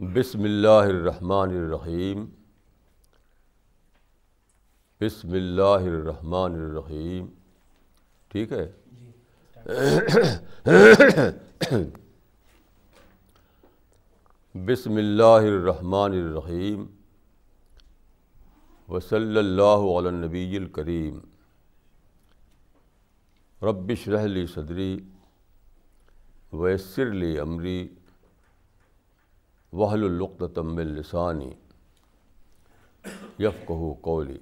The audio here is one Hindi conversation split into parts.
बिसमीम बिसमीम ठीक है बिसमीम वसल्लल्लाहु करीम रब्बिश रहली सदरी वयसरली अमरी यफ़ कहु कौली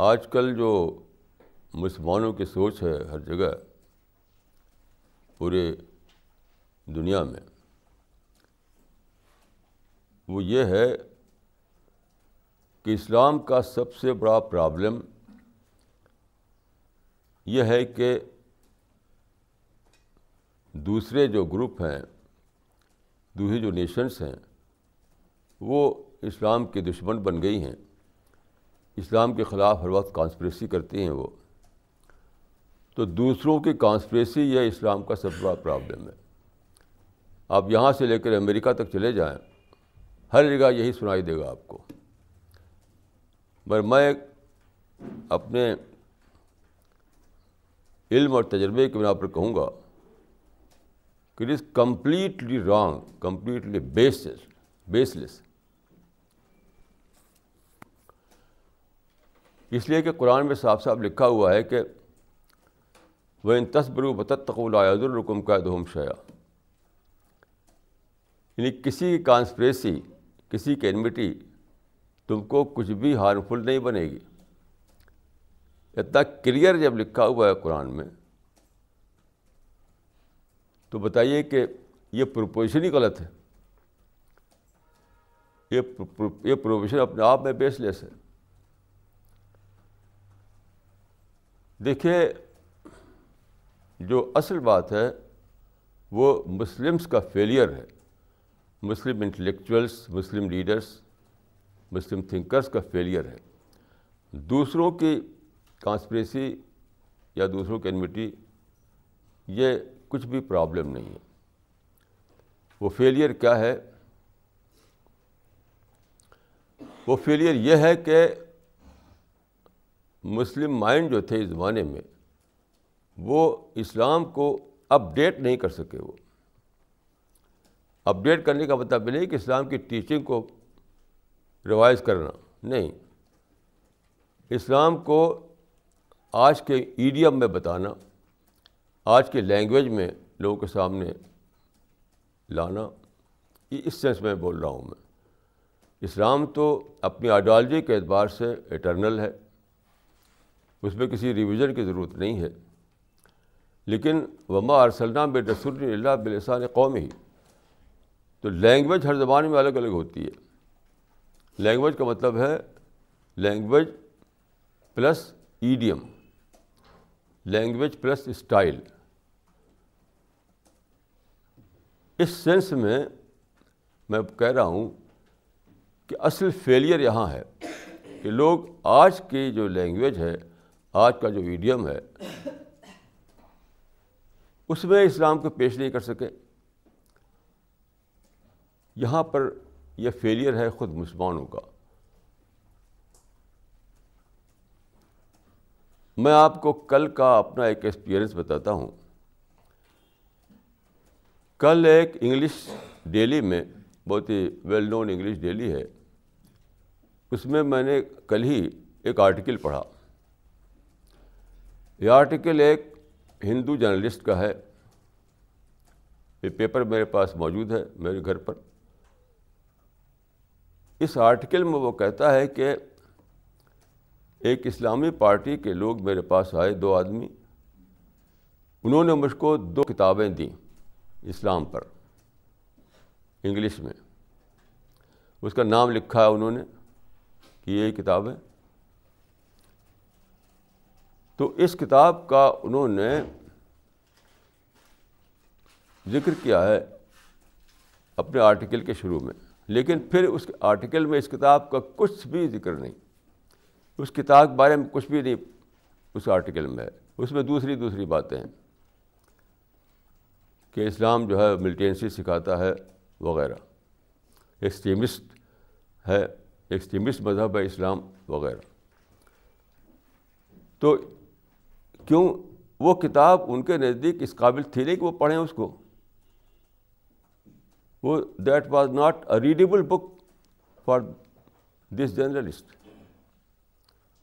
आजकल जो मुसलमानों की सोच है हर जगह पूरे दुनिया में वो ये है कि इस्लाम का सबसे बड़ा प्रॉब्लम यह है कि दूसरे जो ग्रुप हैं दूसरे जो नेशंस हैं वो इस्लाम के दुश्मन बन गई हैं इस्लाम के ख़िलाफ़ हर वक्त कॉन्स्परेसी करती हैं वो तो दूसरों की कॉन्स्परेसी यह इस्लाम का सबसे बड़ा प्रॉब्लम है आप यहाँ से लेकर अमेरिका तक चले जाएं हर जगह यही सुनाई देगा आपको मगर मैं अपने इल्म और तजर्बे के बिना पर कहूँगा It is completely wrong, completely baseless. baseless. इसलिए कि कुरान में साफ साफ लिखा हुआ है कि वह इन तस्बरू बततकुलजुर्रकुम कैदहम शया यानी किसी की कॉन्स्परेसी किसी की एनमिटी तुमको कुछ भी हार्मफुल नहीं बनेगी इतना क्लियर जब लिखा हुआ है कुरान में तो बताइए कि ये प्रोपोजिशन ही गलत है ये ये प्रोपोजिशन अपने आप में बेसलेस है देखिए जो असल बात है वो मुस्लिम्स का फेलियर है Muslim intellectuals Muslim leaders Muslim thinkers का फेलियर है दूसरों की कॉन्स्परेसी या दूसरों की एनमिटी ये कुछ भी प्रॉब्लम नहीं है वो फेलियर क्या है वो फेलियर ये है कि मुस्लिम माइंड जो थे इस ज़माने में वो इस्लाम को अपडेट नहीं कर सके वो अपडेट करने का मतलब नहीं कि इस्लाम की टीचिंग को रिवाइज करना नहीं इस्लाम को आज के ईडियम में बताना आज के लैंग्वेज में लोगों के सामने लाना इस सेंस में बोल रहा हूँ मैं इस्लाम तो अपनी आइडियोलॉजी के अतबार से इटर्नल है उसमें किसी रिविजन की ज़रूरत नहीं है लेकिन वमा अरसलना बे रसुल्ला बिलसान कौम ही तो लैंग्वेज हर ज़बान में अलग अलग होती है लैंग्वेज का मतलब है language plus idiom language plus style इस सेंस में मैं कह रहा हूँ कि असल फेलियर यहाँ है कि लोग आज की जो लैंग्वेज है आज का जो मीडियम है उसमें इस्लाम को पेश नहीं कर सके यहाँ पर यह फेलियर है ख़ुद मुसलमानों का मैं आपको कल का अपना एक एक्सपीरियंस बताता हूँ कल एक इंग्लिश डेली में बहुत ही वेल नोन इंग्लिश डेली है उसमें मैंने कल ही एक आर्टिकल पढ़ा ये आर्टिकल एक हिंदू जर्नलिस्ट का है ये पेपर मेरे पास मौजूद है मेरे घर पर इस आर्टिकल में वो कहता है कि एक इस्लामी पार्टी के लोग मेरे पास आए दो आदमी उन्होंने मुझको दो किताबें दीं इस्लाम पर इंग्लिश में उसका नाम लिखा है उन्होंने कि ये किताब है तो इस किताब का उन्होंने जिक्र किया है अपने आर्टिकल के शुरू में लेकिन फिर उस आर्टिकल में इस किताब का कुछ भी जिक्र नहीं उस किताब के बारे में कुछ भी नहीं उस आर्टिकल में है उसमें दूसरी दूसरी बातें हैं कि इस्लाम जो है मिलिटेंसी सिखाता है वगैरह एक्सट्रीमिस्ट है एक्सट्रीमिस्ट मज़हब है इस्लाम वगैरह तो क्यों वो किताब उनके नज़दीक इस काबिल थी नहीं कि वो पढ़ें उसको वो that was not a readable book for this journalist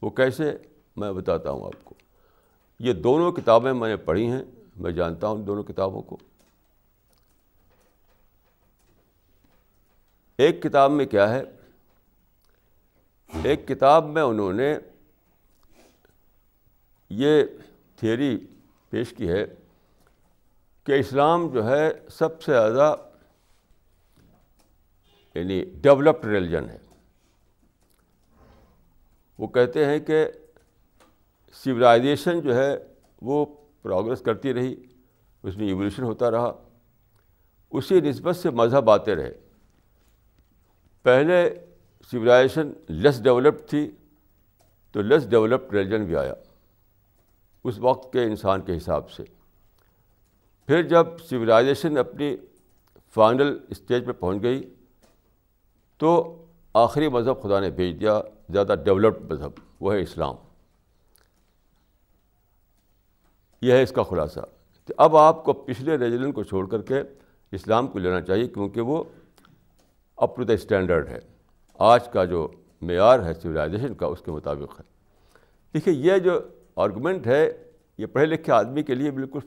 वो कैसे मैं बताता हूँ आपको ये दोनों किताबें मैंने पढ़ी हैं मैं जानता हूँ दोनों किताबों को एक किताब में क्या है एक किताब में उन्होंने ये थियोरी पेश की है कि इस्लाम जो है सबसे ज़्यादा यानी डेवलप्ड रिलीजन है वो कहते हैं कि सिविलाइजेशन जो है वो प्रोग्रेस करती रही उसमें एवोल्यूशन होता रहा उसी नस्बत से मज़हब आते रहे पहले सिविलाइजेशन लेस डेवलप्ड थी तो लेस डेवलप्ड रिलीजन भी आया उस वक्त के इंसान के हिसाब से फिर जब सिविलाइजेशन अपनी फाइनल स्टेज पर पहुंच गई तो आखिरी मज़हब खुदा ने भेज दिया ज़्यादा डेवलप्ड मज़हब वह है इस्लाम यह है इसका खुलासा तो अब आपको पिछले रेजलन को छोड़ करके इस्लाम को लेना चाहिए क्योंकि वो अप टू द स्टैंडर्ड है आज का जो मैार है सिविलाइजेशन का उसके मुताबिक है देखिए यह जो आर्गूमेंट है ये पढ़े लिखे आदमी के लिए बिल्कुल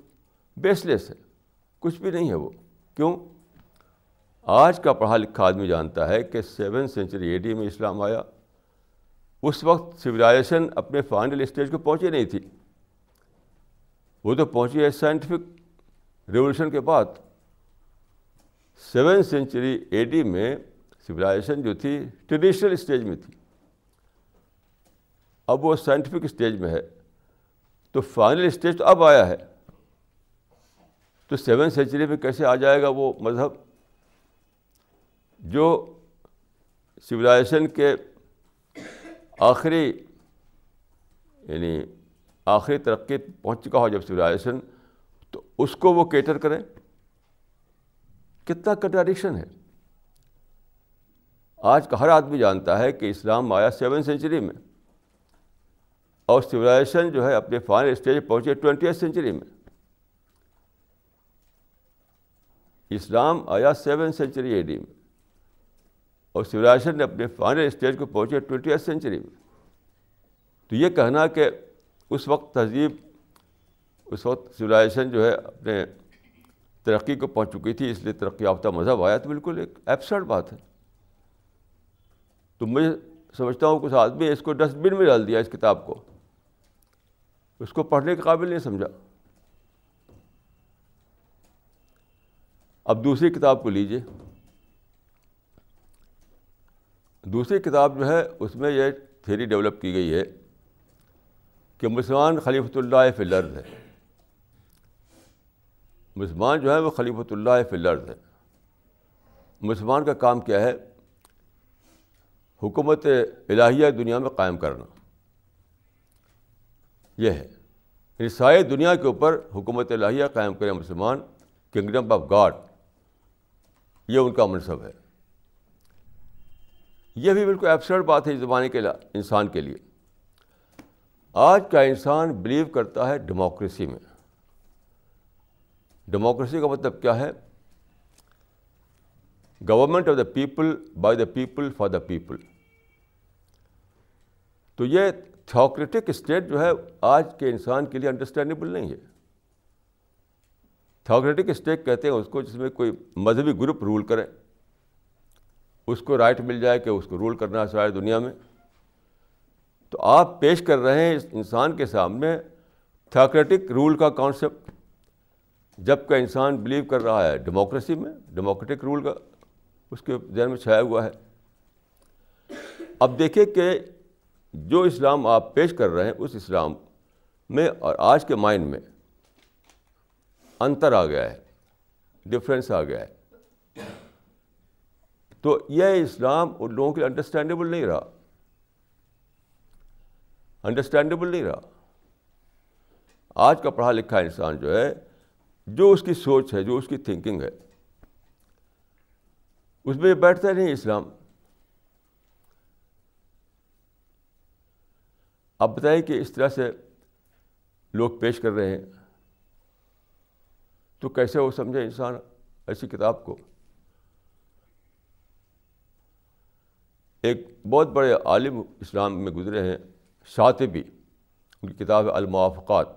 बेसलेस है कुछ भी नहीं है वो क्यों आज का पढ़ा लिखा आदमी जानता है कि सेवन सेंचुरी एडी में इस्लाम आया उस वक्त सिविलाइजेशन अपने फाइनल स्टेज को पहुँची नहीं थी वो तो पहुँची है साइंटिफिक रिवोल्यूशन के बाद सेवन सेंचुरी एडी में सिविलाइजेशन जो थी ट्रेडिशनल स्टेज में थी अब वो साइंटिफिक स्टेज में है तो फाइनल स्टेज तो अब आया है तो सेवन सेंचुरी में कैसे आ जाएगा वो मज़हब जो सिविलाइजेशन के आखिरी यानी आखिरी तरक्की पहुंच चुका हो जब सिविलाइजेशन तो उसको वो कैटर करें कितना कंट्राडिक्शन है आज का हर आदमी जानता है कि इस्लाम आया सेवन सेंचुरी में और सिविलाइजेशन जो है अपने फाइनल स्टेज पहुंचे ट्वेंटी सेंचुरी में इस्लाम आया सेवन सेंचुरी एडी में और सिविलाइजेशन ने अपने फाइनल स्टेज को पहुंचे ट्वेंटी सेंचुरी में तो ये कहना कि उस वक्त तहजीब उस वक्त सिविलाइजेशन जो है अपने तरक्की को पहुंच चुकी थी इसलिए तरक्की याफ्ता मज़हब आया तो बिल्कुल एक एब्सर्ड बात है तो मैं समझता हूँ कुछ आदमी इसको डस्टबिन में डाल दिया इस किताब को उसको पढ़ने के काबिल नहीं समझा अब दूसरी किताब को लीजिए दूसरी किताब जो है उसमें यह थेरी डेवलप की गई है कि मुसलमान खलीफतुल्लाह फ़िलर्द है मुसलमान जो है वो खलीफतुल्लाह फ़िलर्ज़ है मुसलमान का काम क्या है हुकूमत इलाहिया दुनिया में कायम करना यह है यानी सारी दुनिया के ऊपर हुकूमत लाहिया कायम करें मुसलमान किंगडम ऑफ गॉड ये उनका मनसब है यह भी बिल्कुल एब्सर्ड बात है इस ज़माने के इंसान के लिए आज का इंसान बिलीव करता है डेमोक्रेसी में डेमोक्रेसी का मतलब क्या है government of the people by the people for the people तो ये थोक्रेटिक स्टेट जो है आज के इंसान के लिए अंडरस्टैंडेबल नहीं है थोक्रेटिक स्टेट कहते हैं उसको जिसमें कोई मजहबी ग्रुप रूल करें उसको राइट मिल जाए कि उसको रूल करना है सारी दुनिया में तो आप पेश कर रहे हैं इस इंसान के सामने थोक्रेटिक रूल का कॉन्सेप्ट जब का इंसान बिलीव कर रहा है डेमोक्रेसी में डेमोक्रेटिक रूल का उसके जहन में छाया हुआ है अब देखिए कि जो इस्लाम आप पेश कर रहे हैं उस इस्लाम में और आज के माइंड में अंतर आ गया है डिफरेंस आ गया है तो यह इस्लाम उन लोगों के लिए अंडरस्टैंडेबल नहीं रहा अंडरस्टैंडेबल नहीं रहा आज का पढ़ा लिखा इंसान जो है जो उसकी सोच है जो उसकी थिंकिंग है उसमें बैठता नहीं इस्लाम आप बताएं कि इस तरह से लोग पेश कर रहे हैं तो कैसे वो समझे इंसान ऐसी किताब को एक बहुत बड़े आलिम इस्लाम में गुजरे हैं शातिबी उनकी किताब अलमाफ़ात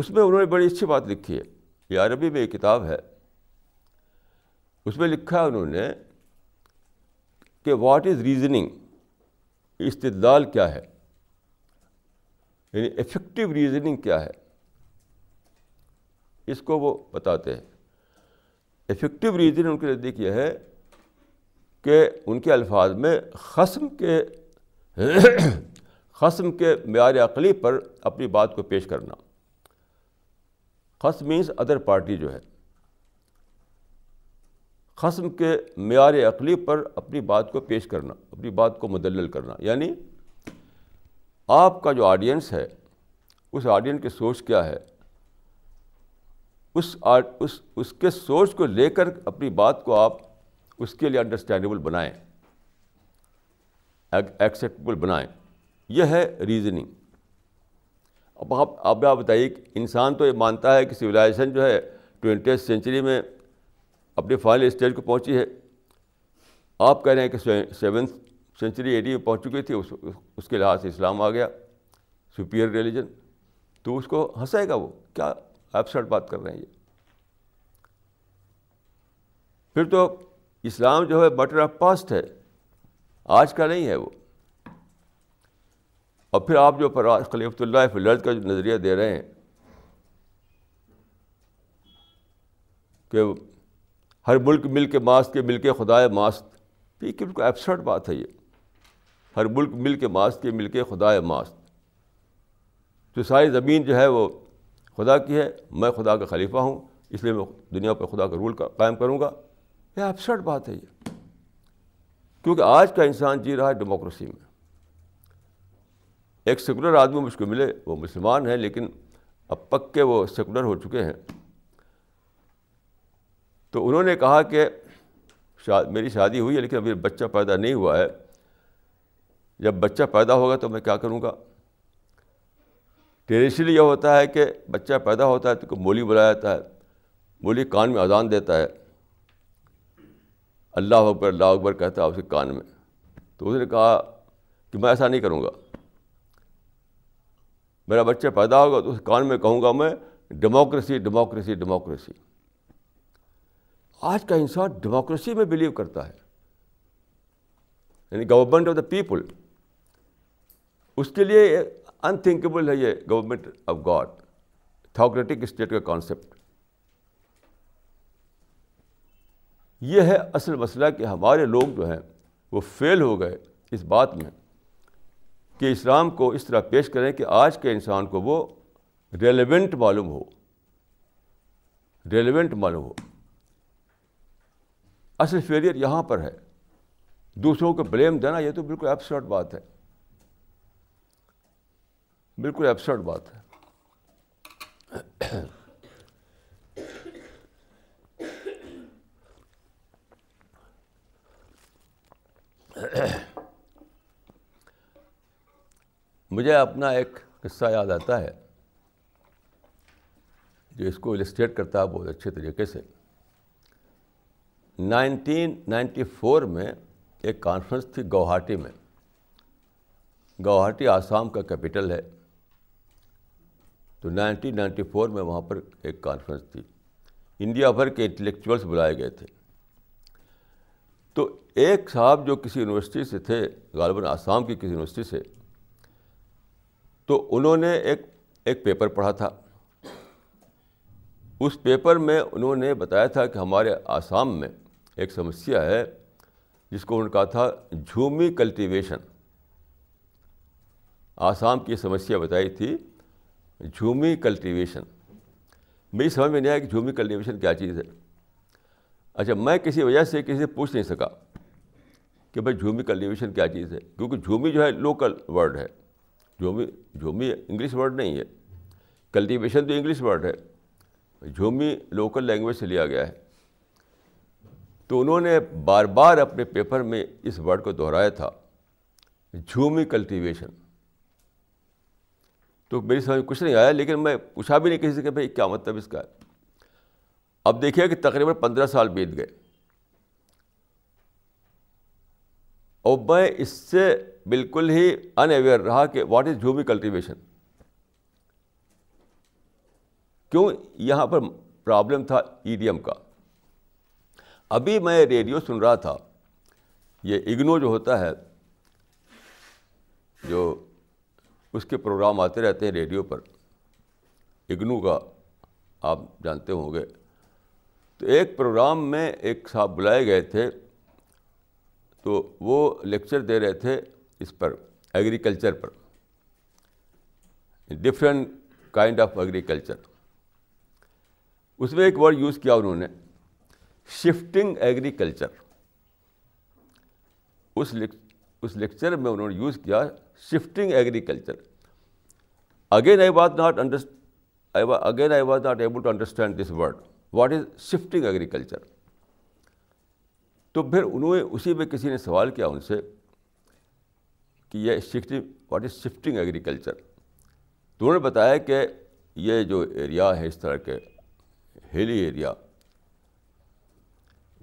उसमें उन्होंने बड़ी अच्छी बात लिखी है ये अरबी में एक किताब है उसमें लिखा है उन्होंने कि वाट इज़ रीजनिंग इस्तदलाल क्या है यानी इफ़ेक्टिव रीजनिंग क्या है इसको वो बताते हैं इफ़ेक्टिव रीजनिंग उनके नज़दीक यह है कि उनके अल्फाज में खस्म के खस्म के मैार अकली पर अपनी बात को पेश करना खस मीन्स अदर पार्टी जो है खस्म के मैार अकली पर अपनी बात को पेश करना अपनी बात को मुदल करना यानी आपका जो ऑडियंस है उस ऑडियंस की सोच क्या है उस आ, उस उसके सोच को लेकर अपनी बात को आप उसके लिए अंडरस्टैंडेबल बनाएं एक्सेप्टेबल बनाएं यह है रीजनिंग अब आप अब आप बताइए इंसान तो ये मानता है कि सिविलाइजेशन जो है ट्वेंटी सेंचुरी में अपने फाइनल स्टेज को पहुंची है आप कह रहे हैं कि सेवन सेंचुरी एडी में पहुंच चुकी थी उस, उसके लिहाज से इस्लाम आ गया सुपीरियर रिलीजन तो उसको हंसेगा वो क्या एबसर्ट बात कर रहे हैं ये फिर तो इस्लाम जो है बटर ऑफ पास्ट है आज का नहीं है वो और फिर आप जो फराज खलीफतुल्लाह फिलर्द का जो नज़रिया दे रहे हैं कि हर मुल्क मिल के मास्त के मिल के खुदाए मास्त तो ये बिल्कुल एब्सर्ड बात है ये हर मुल्क मिल के मास्त के मिल के खुदाए मास्त तो सारी ज़मीन जो है वो खुदा की है मैं खुदा का खलीफा हूँ इसलिए मैं दुनिया पर खुदा का रूल का, कायम करूँगा यह एब्सर्ड बात है ये क्योंकि आज का इंसान जी रहा है डेमोक्रेसी में एक सेकुलर आदमी मुझको मिले वो मुसलमान हैं लेकिन अब पक्के वो सेकुलर हो चुके हैं तो उन्होंने कहा कि शाद मेरी शादी हुई है लेकिन अभी बच्चा पैदा नहीं हुआ है जब बच्चा पैदा होगा तो मैं क्या करूँगा ट्रेडिशनली यह होता है कि बच्चा पैदा होता है तो मोली बुलाया जाता है मोली कान में अजान देता है अल्लाह अकबर अल्लाह अकबर कहता है उसके कान में तो उसने कहा कि मैं ऐसा नहीं करूँगा मेरा बच्चा पैदा होगा तो उस कान में कहूँगा मैं डेमोक्रेसी डेमोक्रेसी डेमोक्रेसी आज का इंसान डेमोक्रेसी में बिलीव करता है यानी गवर्नमेंट ऑफ द पीपल उसके लिए अनथिंकेबल है ये government of God theocratic state का कॉन्सेप्ट यह है असल मसला कि हमारे लोग जो हैं वो फेल हो गए इस बात में कि इस्लाम को इस तरह पेश करें कि आज के इंसान को वो रेलिवेंट मालूम हो रेलिवेंट मालूम हो असल फेलियर यहाँ पर है दूसरों को ब्लेम देना ये तो बिल्कुल एब्सर्ट बात है बिल्कुल एब्सर्ट बात है मुझे अपना एक किस्सा याद आता है जो इसको इलिस्ट्रेट करता है बहुत अच्छे तरीके से 1994 में एक कॉन्फ्रेंस थी गुवाहाटी में गुवाहाटी आसाम का कैपिटल है तो 1994 में वहाँ पर एक कॉन्फ्रेंस थी इंडिया भर के इंटेलेक्चुअल्स बुलाए गए थे तो एक साहब जो किसी यूनिवर्सिटी से थे गालबन आसाम की किसी यूनिवर्सिटी से तो उन्होंने एक एक पेपर पढ़ा था उस पेपर में उन्होंने बताया था कि हमारे आसाम में एक समस्या है जिसको उन्होंने कहा था झूमी कल्टीवेशन आसाम की समस्या बताई थी झूमी कल्टीवेशन मेरी समझ में नहीं आया कि झूमी कल्टीवेशन क्या चीज़ है अच्छा मैं किसी वजह से किसी से पूछ नहीं सका कि भाई झूमी कल्टीवेशन क्या चीज़ है क्योंकि झूमी जो है लोकल वर्ड है झोमी झोमी इंग्लिश वर्ड नहीं है कल्टीवेशन तो इंग्लिश वर्ड है झोमी लोकल लैंग्वेज से लिया गया है तो उन्होंने बार बार अपने पेपर में इस वर्ड को दोहराया था झूमी कल्टीवेशन तो मेरी समझ में कुछ नहीं आया लेकिन मैं पूछा भी नहीं किसी से भाई क्या मतलब इसका है? अब देखिए कि तकरीबन पंद्रह साल बीत गए और मैं इससे बिल्कुल ही अनअवेयर रहा कि व्हाट इज़ ह्यूमिक कल्टिवेशन क्यों यहाँ पर प्रॉब्लम था ईडीएम e का अभी मैं रेडियो सुन रहा था ये इग्नो जो होता है जो उसके प्रोग्राम आते रहते हैं रेडियो पर इग्नू का आप जानते होंगे तो एक प्रोग्राम में एक साहब बुलाए गए थे तो वो लेक्चर दे रहे थे इस पर एग्रीकल्चर पर डिफरेंट काइंड ऑफ एग्रीकल्चर उसमें एक वर्ड यूज़ किया उन्होंने शिफ्टिंग एग्रीकल्चर उस लेक्, उस लेक्चर में उन्होंने यूज़ किया shifting agriculture again I was not underst i was again i was not able to understand this word what is तो फिर उन्होंने उसी में किसी ने सवाल किया उनसे कि यह shifting what is shifting agriculture तो उन्होंने बताया कि ये जो एरिया है इस तरह के हिली एरिया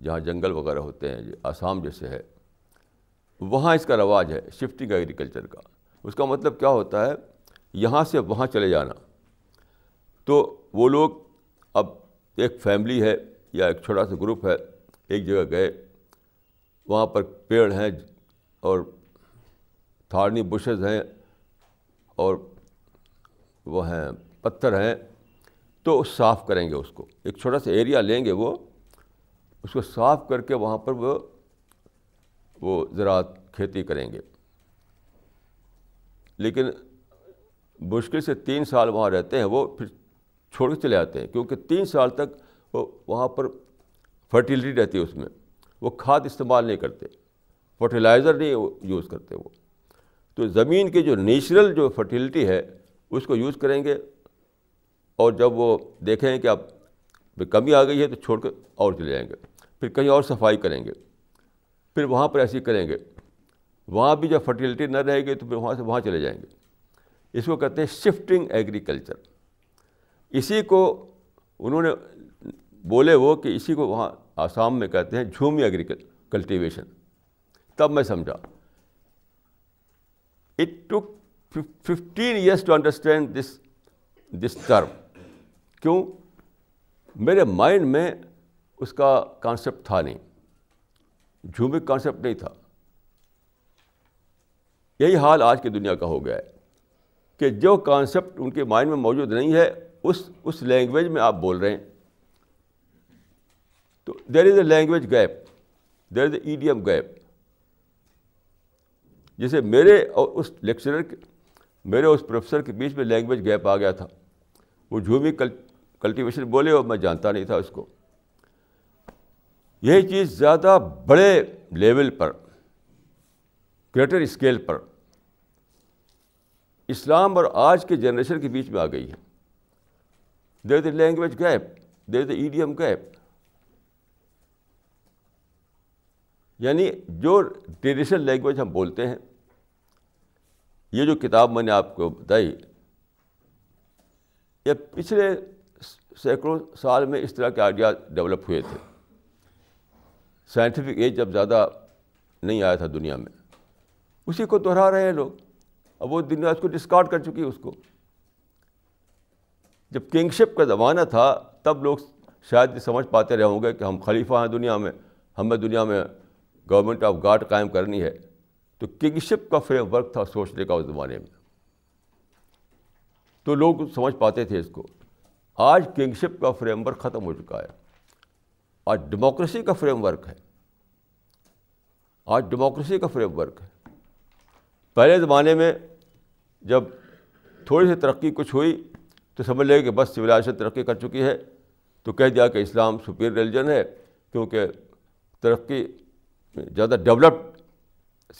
जहाँ जंगल वगैरह होते हैं आसाम जैसे है वहाँ इसका रवाज है शिफ्टिंग एग्रीकल्चर का उसका मतलब क्या होता है यहाँ से वहाँ चले जाना तो वो लोग अब एक फैमिली है या एक छोटा सा ग्रुप है एक जगह गए वहाँ पर पेड़ हैं और थारनी बुशेज़ हैं और वो हैं पत्थर हैं तो साफ़ करेंगे उसको एक छोटा सा एरिया लेंगे वो उसको साफ़ करके वहाँ पर वो वो ज़रा खेती करेंगे लेकिन मुश्किल से तीन साल वहाँ रहते हैं वो फिर छोड़ के चले आते हैं क्योंकि तीन साल तक वो वहाँ पर फर्टिलिटी रहती है उसमें वो खाद इस्तेमाल नहीं करते फर्टिलाइज़र नहीं यूज़ करते वो तो ज़मीन की जो नेचुरल जो फर्टिलिटी है उसको यूज़ करेंगे और जब वो देखें कि अब कमी आ गई है तो छोड़ कर और चले जाएंगे फिर कहीं और सफाई करेंगे फिर वहाँ पर ऐसी करेंगे वहाँ भी जब फर्टिलिटी न रहेगी तो फिर वहाँ से वहाँ चले जाएंगे इसको कहते हैं शिफ्टिंग एग्रीकल्चर इसी को उन्होंने बोले वो कि इसी को वहाँ आसाम में कहते हैं झूमी एग्रीकल कल्टिवेशन तब मैं समझा It took 15 years to understand this this term क्यों मेरे माइंड में उसका कॉन्सेप्ट था नहीं झूमिक कॉन्सेप्ट नहीं था यही हाल आज की दुनिया का हो गया है कि जो कॉन्सेप्ट उनके माइंड में मौजूद नहीं है उस उस लैंग्वेज में आप बोल रहे हैं तो there is a language gap there is a idiom gap जैसे मेरे और उस लेक्चरर के मेरे उस प्रोफेसर के बीच में लैंग्वेज गैप आ गया था वो झूमी कल कल्टिवेशन बोले और मैं जानता नहीं था उसको यही चीज़ ज़्यादा बड़े लेवल पर ग्रेटर स्केल पर इस्लाम और आज के जनरेशन के बीच में आ गई है there the language gap there the idiom gap यानी जो ट्रेडिशनल लैंग्वेज हम बोलते हैं ये जो किताब मैंने आपको बताई ये पिछले सैकड़ों साल में इस तरह के आइडिया डेवलप हुए थे साइंटिफिक एज जब ज़्यादा नहीं आया था दुनिया में उसी को दोहरा रहे हैं लोग अब वो दुनिया उसको डिस्कार्ड कर चुकी है उसको जब किंगशिप का ज़माना था तब लोग शायद समझ पाते रहे होंगे कि हम खलीफा हैं दुनिया में हमें दुनिया में गवर्नमेंट ऑफ गाड कायम करनी है तो किंगशिप का फ्रेमवर्क था सोचने का उस ज़माने में तो लोग समझ पाते थे इसको आज किंगशिप का फ्रेमवर्क ख़त्म हो चुका है आज डेमोक्रेसी का फ्रेमवर्क है आज डेमोक्रेसी का फ्रेमवर्क है पहले ज़माने में जब थोड़ी सी तरक्की कुछ हुई तो समझ लगे कि बस सिविलाइजेशन तरक्की कर चुकी है तो कह दिया कि इस्लाम सुपीरियर रिलीजन है क्योंकि तरक्की ज़्यादा डेवलप्ड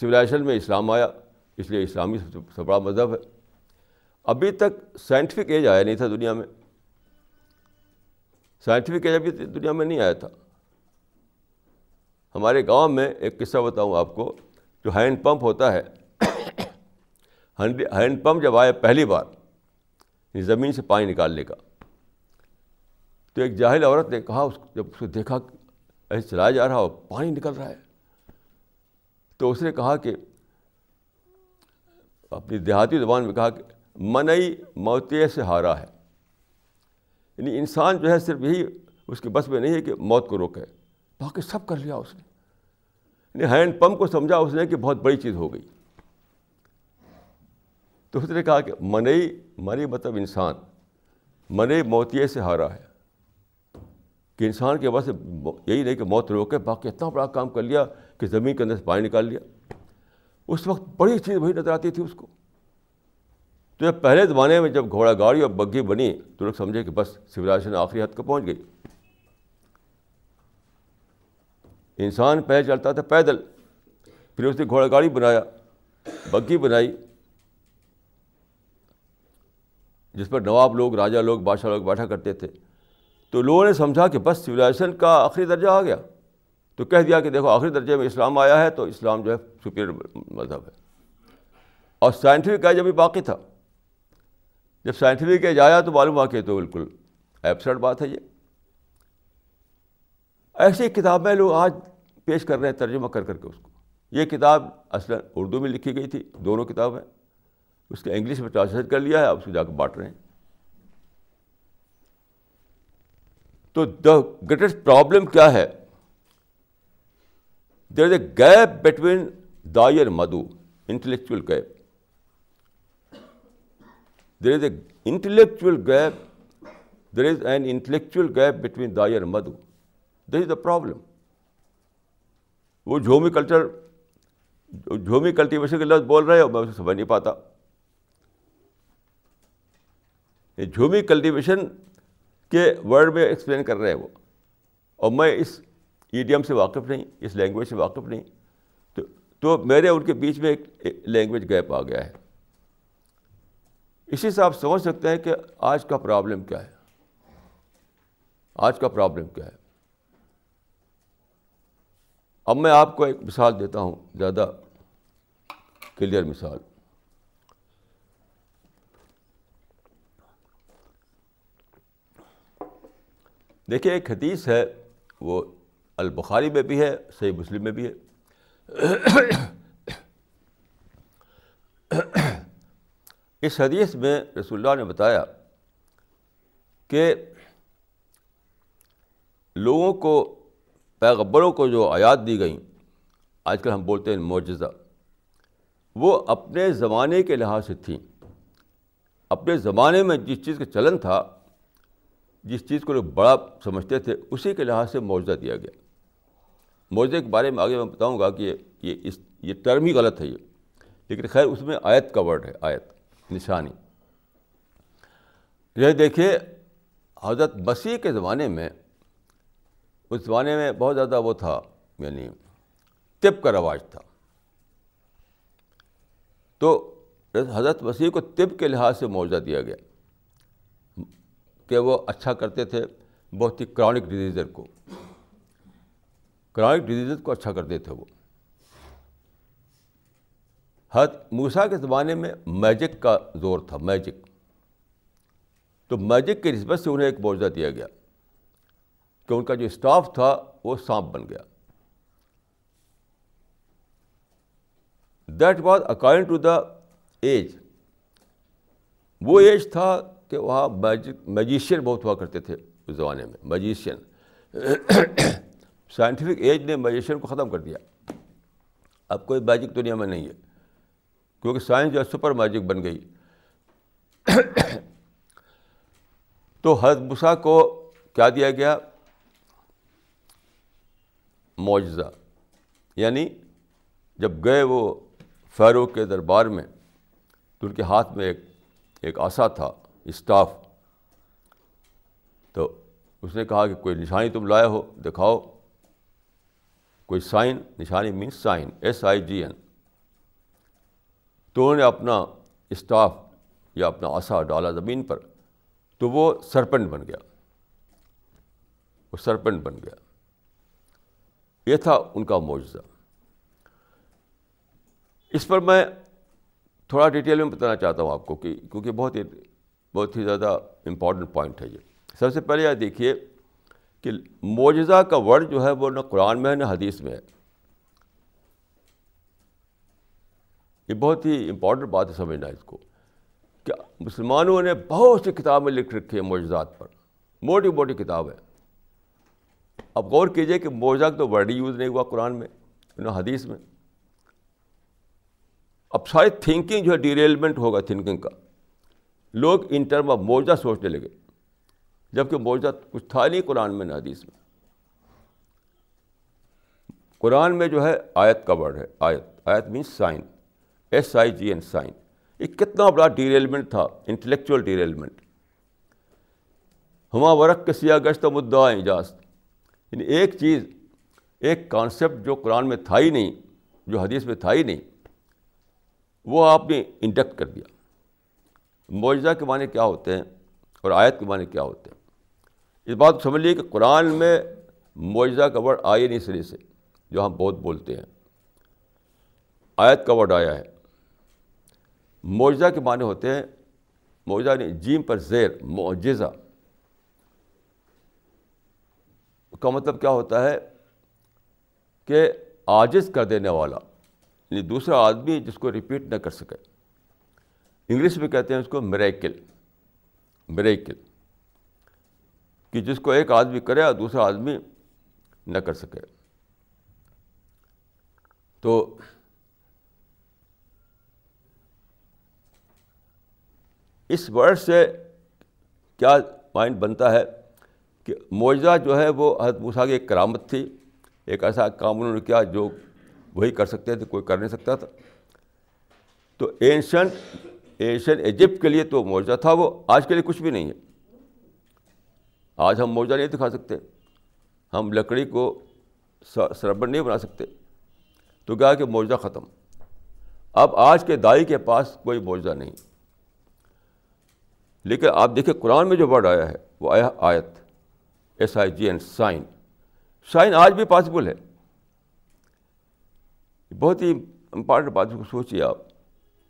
सिविलाइजेशन में इस्लाम आया इसलिए इस्लामी सबसे बड़ा मज़हब है अभी तक साइंटिफिक एज आया नहीं था दुनिया में साइंटिफिक एज अभी दुनिया में नहीं आया था हमारे गांव में एक किस्सा बताऊं आपको जो हैंड पंप होता है हैंड पंप जब आया पहली बार ज़मीन से पानी निकालने का तो एक जाहिल औरत ने कहा उसको जब उसको देखा ऐसे चलाया जा रहा और पानी निकल रहा है तो उसने कहा कि अपनी देहाती ज़बान में कहा कि मनई मौते से हारा है यानी इंसान जो है सिर्फ यही उसके बस में नहीं है कि मौत को रोके बाकी सब कर लिया उसने यानी हैंड पंप को समझा उसने कि बहुत बड़ी चीज़ हो गई तो उसने कहा कि मनई मने मतलब इंसान मने मोतिये से हारा है कि इंसान के बस यही नहीं कि मौत रोके बाकी इतना बड़ा काम कर लिया कि ज़मीन के अंदर से पानी निकाल लिया उस वक्त बड़ी चीज़ वही नज़र आती थी उसको तो जब पहले ज़माने में जब घोड़ा गाड़ी और बग्घी बनी तो लोग समझे कि बस सिविलाइजेशन आखिरी हद को पहुंच गई इंसान पहले चलता था पैदल फिर उसने घोड़ा गाड़ी बनाया बग्घी बनाई जिस पर नवाब लोग राजा लोग बादशाह लोग बैठा करते थे तो लोगों ने समझा कि बस सिविलाइजेशन का आखिरी दर्जा आ गया तो कह दिया कि देखो आखिरी दर्जे में इस्लाम आया है तो इस्लाम जो है सुपीरियर मजहब है और साइंटिफिक का जब भी बाकी था जब साइंटिफिक एज आया तो मालूम आके तो बिल्कुल एबसर्ड बात है ये ऐसी किताबें लोग आज पेश कर रहे हैं तर्जुमा कर करके उसको ये किताब असल उर्दू में लिखी गई थी दोनों किताबें उसके इंग्लिश में ट्रांसलेट कर लिया है आप उसको जाकर बांट रहे हैं तो द ग्रेटेस्ट प्रॉब्लम क्या है there is a gap between Dai and Madhu, intellectual gap. There is an intellectual gap, there is an intellectual gap between Dai and Madhu. This is the problem. वो झोमी कल्चर झोमी कल्टीवेशन के लफ्ज बोल रहे हो मैं उसे समझ नहीं पाता ये झोमी कल्टीवेशन के वर्ड में एक्सप्लेन कर रहे हैं वो और मैं इस ईडियम से वाकिफ़ नहीं इस लैंग्वेज से वाकिफ़ नहीं तो तो मेरे उनके बीच में एक लैंग्वेज गैप आ गया है इसी से आप समझ सकते हैं कि आज का प्रॉब्लम क्या है आज का प्रॉब्लम क्या है अब मैं आपको एक मिसाल देता हूँ ज़्यादा क्लियर मिसाल देखिए एक हदीस है वो बुखारी में भी है सही मुस्लिम में भी है इस हदीस में रसुल्ला ने बताया कि लोगों को पैगबरों को जो आयात दी गई आजकल हम बोलते हैं मोजा वो अपने ज़माने के लिहाज से थी अपने ज़माने में जिस चीज़ का चलन था जिस चीज़ को लोग बड़ा समझते थे उसी के लिहाज से मुआवजा दिया गया मौज़े के बारे में आगे मैं बताऊँगा कि ये इस ये टर्म ही गलत है ये लेकिन खैर उसमें आयत का वर्ड है आयत निशानी यह देखिए हजरत बसी के ज़माने में उस ज़माने में बहुत ज़्यादा वो था यानी तिब का रवाज था तो हजरत बसी को तिब के लिहाज से मुआवजा दिया गया कि वो अच्छा करते थे बहुत ही क्रॉनिक डिजीज़र को क्रॉनिक डिजीज को अच्छा करते थे वो हद मूसा के ज़माने में मैजिक का जोर था मैजिक तो मैजिक के नस्बत से उन्हें एक मुआवजा दिया गया कि उनका जो स्टाफ था वो सांप बन गया that was according to the age वो एज था कि वहाँ मैजिक मैजिशियन बहुत हुआ करते थे उस ज़माने में मैजिशियन साइंटिफिक एज ने मजेशन को ख़त्म कर दिया अब कोई मैजिक दुनिया में नहीं है क्योंकि साइंस जो है सुपर मैजिक बन गई तो हजरत को क्या दिया गया मुआजा यानी जब गए वो फ़ैरों के दरबार में तो उनके हाथ में एक एक आशा था स्टाफ तो उसने कहा कि कोई निशानी तुम लाए हो दिखाओ कोई साइन निशानी means sign S I G N तो उन्होंने अपना स्टाफ या अपना आशा डाला ज़मीन पर तो वो सरपंच बन गया वो सरपंच बन गया ये था उनका मुआवजा इस पर मैं थोड़ा डिटेल में बताना चाहता हूँ आपको कि क्योंकि बहुत ही बहुत ही ज़्यादा इम्पॉर्टेंट पॉइंट है ये सबसे पहले यह देखिए कि मोजा का वर्ड जो है वो ना कुरान में है ना हदीस में है ये बहुत ही इम्पॉर्टेंट बात है समझना इसको क्या मुसलमानों ने बहुत सी किताबें लिख रखी है मोजात पर मोटी मोटी किताब है अब गौर कीजिए कि मोजा तो वर्ड ही यूज़ नहीं हुआ कुरान में ना हदीस में अब सारी थिंकिंग जो है डिरेलमेंट होगा थिंकिंग का लोग इन टर्म ऑफ मोजा सोचने लगे जबकि मौजा कुछ था नहीं कुरान में नदीस में कुरान में जो है आयत का वर्ड है आयत आयत mean sign S I G N sign ये कितना बड़ा डीरेलमेंट था इंटेलेक्चुअल डीरेलमेंट हम वर्क के सिया गश्त मुद्दा एजाज यानी एक चीज़ एक कॉन्सेप्ट जो कुरान में था ही नहीं जो हदीस में था ही नहीं वो आपने इंडक्ट कर दिया मुआजा के माने क्या होते हैं और आयत के माने क्या होते हैं इस बात समझ लीजिए कि कुरान में मुआजा का वर्ड आया नहीं सिरे से जो हम बहुत बोलते हैं आयत का वर्ड आया है मुआजा के माने होते हैं मुआजा ने जीम पर जेर मुआजा का मतलब क्या होता है कि आजिज कर देने वाला यानी दूसरा आदमी जिसको रिपीट ना कर सके इंग्लिश में कहते हैं उसको मरेकिल मरेकिल कि जिसको एक आदमी करे और दूसरा आदमी न कर सके तो इस वर्ड से क्या पॉइंट बनता है कि मुआजा जो है वो हजरत मूसा की एक करामत थी एक ऐसा काम उन्होंने किया जो वही कर सकते थे कोई कर नहीं सकता था तो एंशंट एशियन इजिप्ट के लिए तो मुआवजा था वो आज के लिए कुछ भी नहीं है आज हम मोजा नहीं दिखा सकते हम लकड़ी को सरबन नहीं बना सकते तो क्या कि मोजा ख़त्म अब आज के दाई के पास कोई मोजा नहीं लेकिन आप देखिए कुरान में जो वर्ड आया है वो आया आयत S I G and sign sign आज भी पॉसिबल है बहुत ही इम्पॉर्टेंट बात सोचिए आप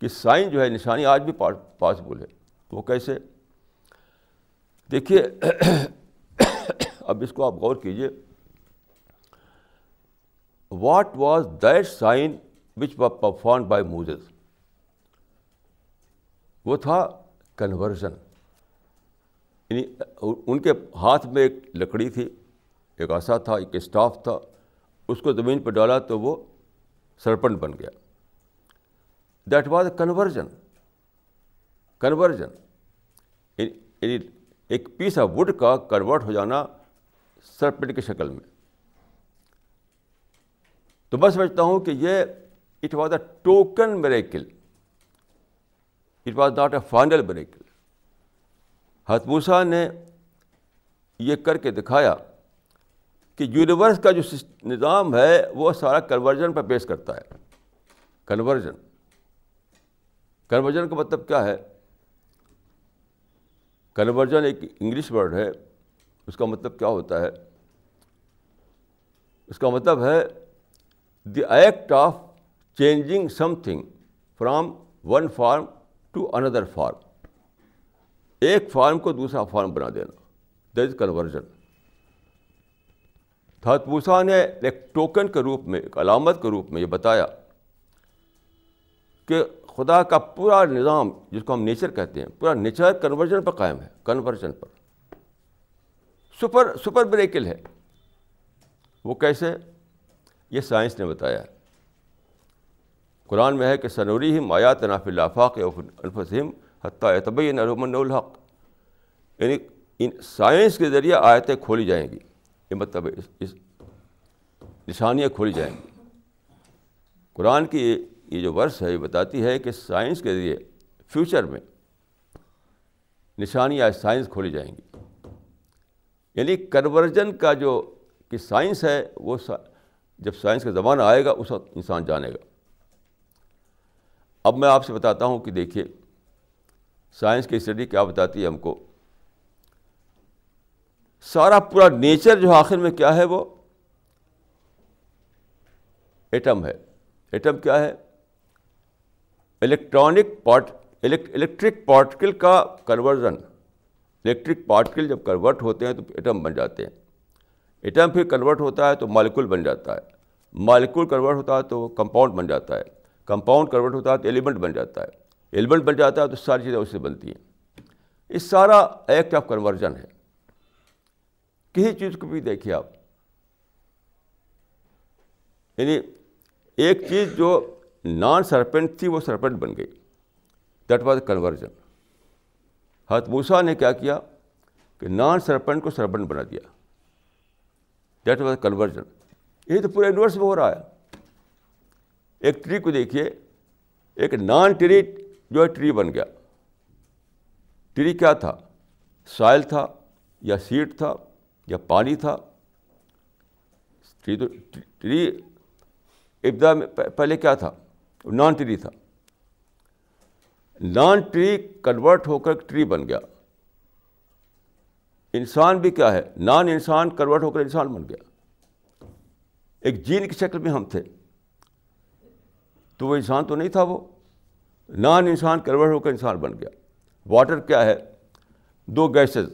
कि साइन जो है निशानी आज भी पॉसिबल है तो वो कैसे देखिए अब इसको आप गौर कीजिए what was that sign which we perform by Moses वो था कन्वर्जन यानी उनके हाथ में एक लकड़ी थी एक आशा था एक स्टाफ था उसको ज़मीन पर डाला तो वो सरपंच बन गया that was a conversion conversion एक पीस ऑफ वुड का कन्वर्ट हो जाना सरपेट की शक्ल में तो मैं समझता हूँ कि ये it was a token miracle it was not a final miracle हतमूसा ने ये करके दिखाया कि यूनिवर्स का जो निज़ाम है वो सारा कन्वर्जन पर पेश करता है कन्वर्जन कन्वर्जन का मतलब क्या है कन्वर्जन एक इंग्लिश वर्ड है उसका मतलब क्या होता है उसका मतलब है the act of changing something from one form to another form एक फॉर्म को दूसरा फॉर्म बना देना दैट इज कन्वर्जन थातपूसा ने एक टोकन के रूप में एक अलामत के रूप में ये बताया कि खुदा का पूरा निज़ाम जिसको हम नेचर कहते हैं पूरा नेचर कन्वर्जन पर कायम है कन्वर्जन पर सुपर सुपर ब्रेकल है वो कैसे ये साइंस ने बताया कुरान में है कि सनूरी हिम माया तनाफिल्लाफ़ाक अनफसम हत्या तबैन अलमनहक यानी इन साइंस के ज़रिए आयतें खोली जाएंगी ये मतलब इस निशानियाँ खोली जाएंगी कुरान की ये जो वर्ष है ये बताती है कि साइंस के ज़रिए फ्यूचर में निशानियाँ साइंस खोली जाएंगी यानी कन्वर्जन का जो कि साइंस है वो सा, जब साइंस का ज़माना आएगा उस वक्त इंसान जानेगा अब मैं आपसे बताता हूँ कि देखिए साइंस की स्टडी क्या बताती है हमको सारा पूरा नेचर जो आखिर में क्या है वो एटम है एटम क्या है इलेक्ट्रॉनिक पार्ट इलेक्ट्रिक पार्टिकल का कन्वर्जन इलेक्ट्रिक पार्टिकल जब कन्वर्ट होते हैं तो एटम बन जाते हैं एटम फिर कन्वर्ट होता है तो मालिकुल बन जाता है मालिकुल कन्वर्ट होता है तो कंपाउंड बन जाता है कंपाउंड कन्वर्ट होता है तो एलिमेंट बन जाता है एलिमेंट बन जाता है तो सारी चीज़ें उससे बनती हैं इस सारा एक्ट ऑफ कन्वर्जन है किसी चीज़ को भी देखिए आप यानी एक चीज़ जो नॉन सरपेंट थी वो सरपेंट बन गई दैट वॉज कन्वर्जन हतमूसा ने क्या किया कि नॉन सरपेंट को सरपेंट बना दिया दैट वॉज कन्वर्जन ये तो पूरे यूनिवर्स में हो रहा है एक ट्री को देखिए एक नॉन ट्री जो है ट्री बन गया ट्री क्या था साइल था या सीट था या पानी था ट्री तो ट्री इब्दा में पहले क्या था नॉन ट्री था नॉन ट्री कन्वर्ट होकर ट्री बन गया इंसान भी क्या है नॉन इंसान कन्वर्ट होकर इंसान बन गया एक जीन की शक्ल में हम थे तो वो इंसान तो नहीं था वो नॉन इंसान कन्वर्ट होकर इंसान बन गया वाटर क्या है दो गैसेस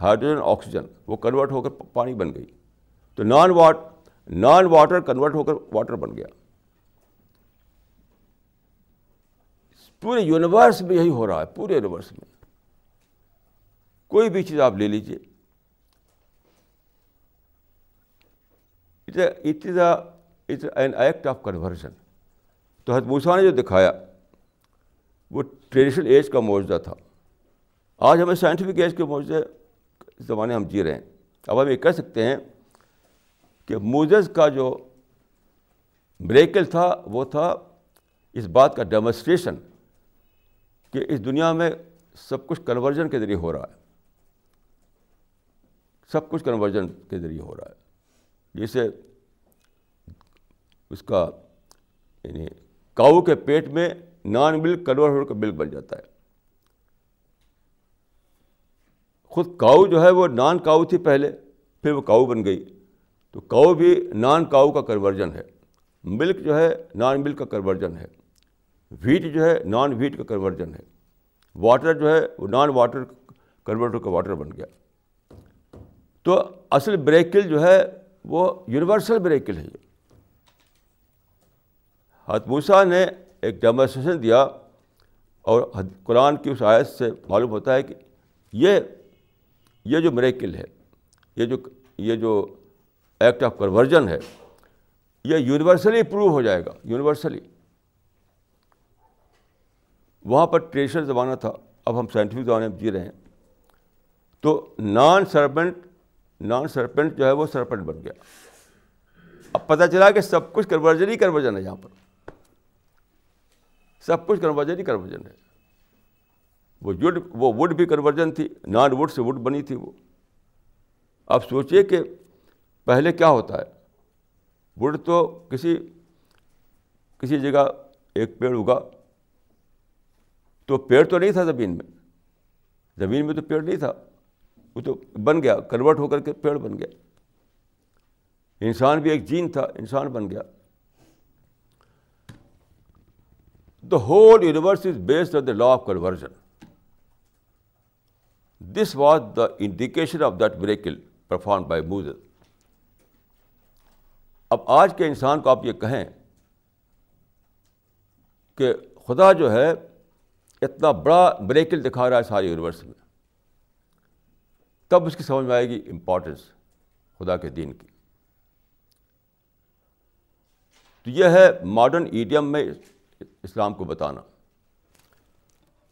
हाइड्रोजन ऑक्सीजन वो कन्वर्ट होकर पानी बन गई तो non what non water convert होकर वाटर बन गया पूरे यूनिवर्स में यही हो रहा है पूरे यूनिवर्स में कोई भी चीज़ आप ले लीजिए it is at an act of conversion तो हजरत ने जो दिखाया वो ट्रेडिशनल एज का मुआवजा था आज हमें साइंटिफिक एज के मुआवजे ज़माने हम जी रहे हैं अब हम ये कह सकते हैं कि मोजस का जो ब्रेकल था वो था इस बात का डेमोस्ट्रेशन कि इस दुनिया में सब कुछ कन्वर्जन के ज़रिए हो रहा है सब कुछ कन्वर्जन के ज़रिए हो रहा है जैसे उसका यानी काऊ के पेट में नान मिल्क कन्वर्ट होकर मिल्क बन जाता है खुद काऊ जो है वो नान काऊ थी पहले फिर वो काऊ बन गई तो काऊ भी नान काऊ का कन्वर्जन है मिल्क जो है नॉन मिल्क का कन्वर्जन है व्हीट जो है नॉन व्हीट का कन्वर्जन है वाटर जो है वो नॉन वाटर कन्वर्टर का वाटर बन गया तो असल ब्रेकिल जो है वो यूनिवर्सल ब्रेकिल है हतमूसा ने एक डेमोस्ट्रेशन दिया और कुरान की उस आयत से मालूम होता है कि ये ये जो ब्रेकिल है ये जो ये जो एक्ट ऑफ कन्वर्जन है ये यूनिवर्सली प्रूव हो जाएगा यूनिवर्सली वहाँ पर ट्रेशर ज़माना था अब हम साइंटिफिक ज़माने में जी रहे हैं तो नॉन सरपेंट नॉन सरपेंट जो है वो सरपेंट बन गया अब पता चला कि सब कुछ कन्वर्जन ही कन्वर्जन है यहाँ पर सब कुछ कन्वर्जन ही कन्वर्जन है वो जुड वो वुड भी कन्वर्जन थी नॉन वुड से वुड बनी थी वो आप सोचिए कि पहले क्या होता है वुड तो किसी किसी जगह एक पेड़ उगा तो पेड़ तो नहीं था ज़मीन में ज़मीन में तो पेड़ नहीं था वो तो बन गया कन्वर्ट होकर के पेड़ बन गया इंसान भी एक जीन था इंसान बन गया The whole universe is based on the law of conversion. This was the indication of that miracle performed by Moses. अब आज के इंसान को आप ये कहें कि खुदा जो है इतना बड़ा ब्रेकिल दिखा रहा है सारे यूनिवर्स में तब उसकी समझ में आएगी इंपॉर्टेंस खुदा के दिन की तो यह है मॉडर्न ईडियम में इस्लाम को बताना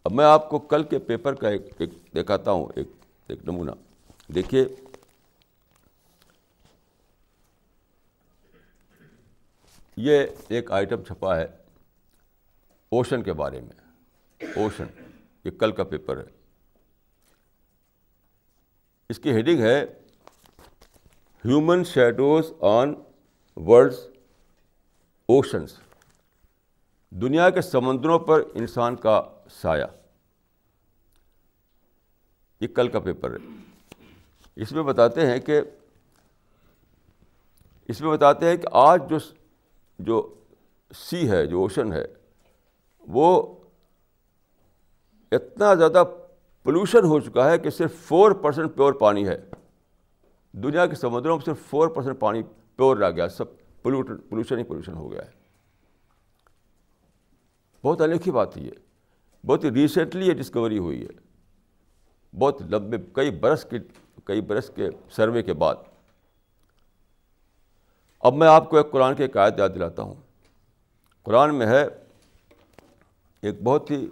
अब मैं आपको कल के पेपर का एक, एक दिखाता हूँ एक एक नमूना देखिए ये एक आइटम छपा है ओशन के बारे में ओशन ये कल का पेपर है इसकी हेडिंग है human shadows on world's oceans दुनिया के समंदरों पर इंसान का साया ये कल का पेपर है इसमें बताते हैं कि इसमें बताते हैं कि आज जो जो सी है जो ओशन है वो इतना ज़्यादा पोल्यूशन हो चुका है कि सिर्फ फोर परसेंट प्योर पानी है दुनिया के समुद्रों में सिर्फ फोर परसेंट पानी प्योर रह गया सब पोल्यूट पोल्यूशन ही पोल्यूशन हो गया है बहुत अनोखी बात है ये बहुत ही रिसेंटली ये डिस्कवरी हुई है बहुत लंबे कई बरस के कई बरस के सर्वे के बाद अब मैं आपको एक कुरान के एक आयत याद दिलाता हूँ कुरान में है एक बहुत ही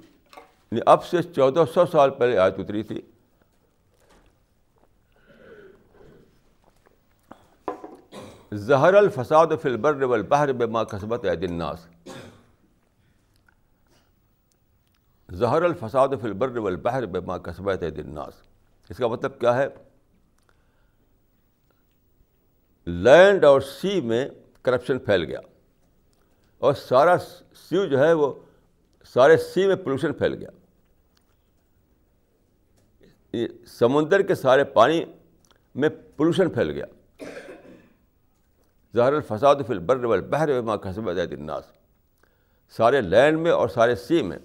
अब से चौदह सौ साल पहले आयत उतरी थी जहर अल अलफसाद फिलबर वलबहर बेमा कसबत एदिनास जहर अलफसाद फिलबर वलबहर बेमा कसबत एदिनास इसका मतलब क्या है लैंड और सी में करप्शन फैल गया और सारा सी जो है वो सारे सी में पोल्यूशन फैल गया समुंदर के सारे पानी में पोल्यूशन फैल गया ज़ाहर फसाद फिल बर वल बहर व माकसबास सारे लैंड में और सारे सी में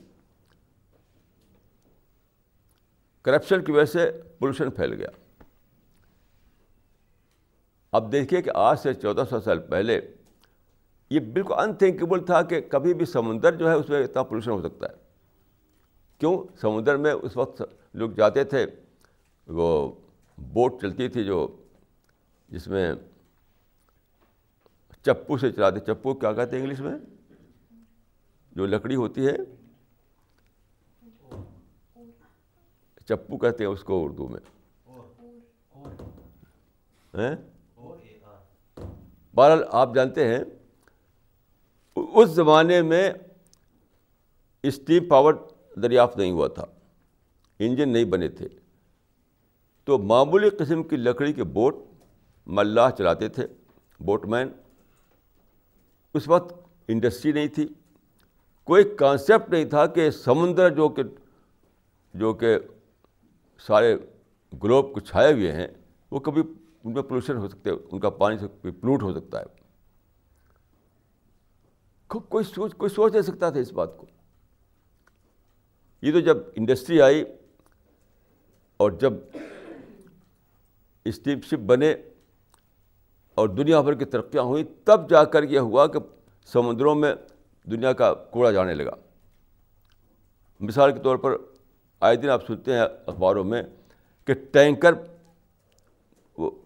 करप्शन की वजह से पोल्यूशन फैल गया अब देखिए कि आज से चौदह सौ साल पहले ये बिल्कुल अनथिंकेबल था कि कभी भी समुंदर जो है उसमें इतना पोल्यूशन हो सकता है क्यों समुंदर में उस वक्त लोग जाते थे वो बोट चलती थी जो जिसमें चप्पू से चलाते चप्पू क्या कहते हैं इंग्लिश में जो लकड़ी होती है चप्पू कहते हैं उसको उर्दू में हैं बहरहाल आप जानते हैं उस ज़माने में स्टीम पावर दरियाफ्त नहीं हुआ था इंजन नहीं बने थे तो मामूली कस्म की लकड़ी के बोट मल्लाह चलाते थे बोटमैन उस वक्त इंडस्ट्री नहीं थी कोई कॉन्सेप्ट नहीं था कि समुंदर जो कि जो कि सारे ग्लोब को छाए हुए हैं वो कभी उनमें पोल्यूशन हो सकते हैं उनका पानी से प्लूट हो सकता है को, कोई सोच कोई सोच नहीं सकता था इस बात को ये तो जब इंडस्ट्री आई और जब स्टीवशिप बने और दुनिया भर की तरक्याँ हुई तब जाकर यह हुआ कि समुद्रों में दुनिया का कूड़ा जाने लगा मिसाल के तौर पर आए दिन आप सुनते हैं अखबारों में कि टैंकर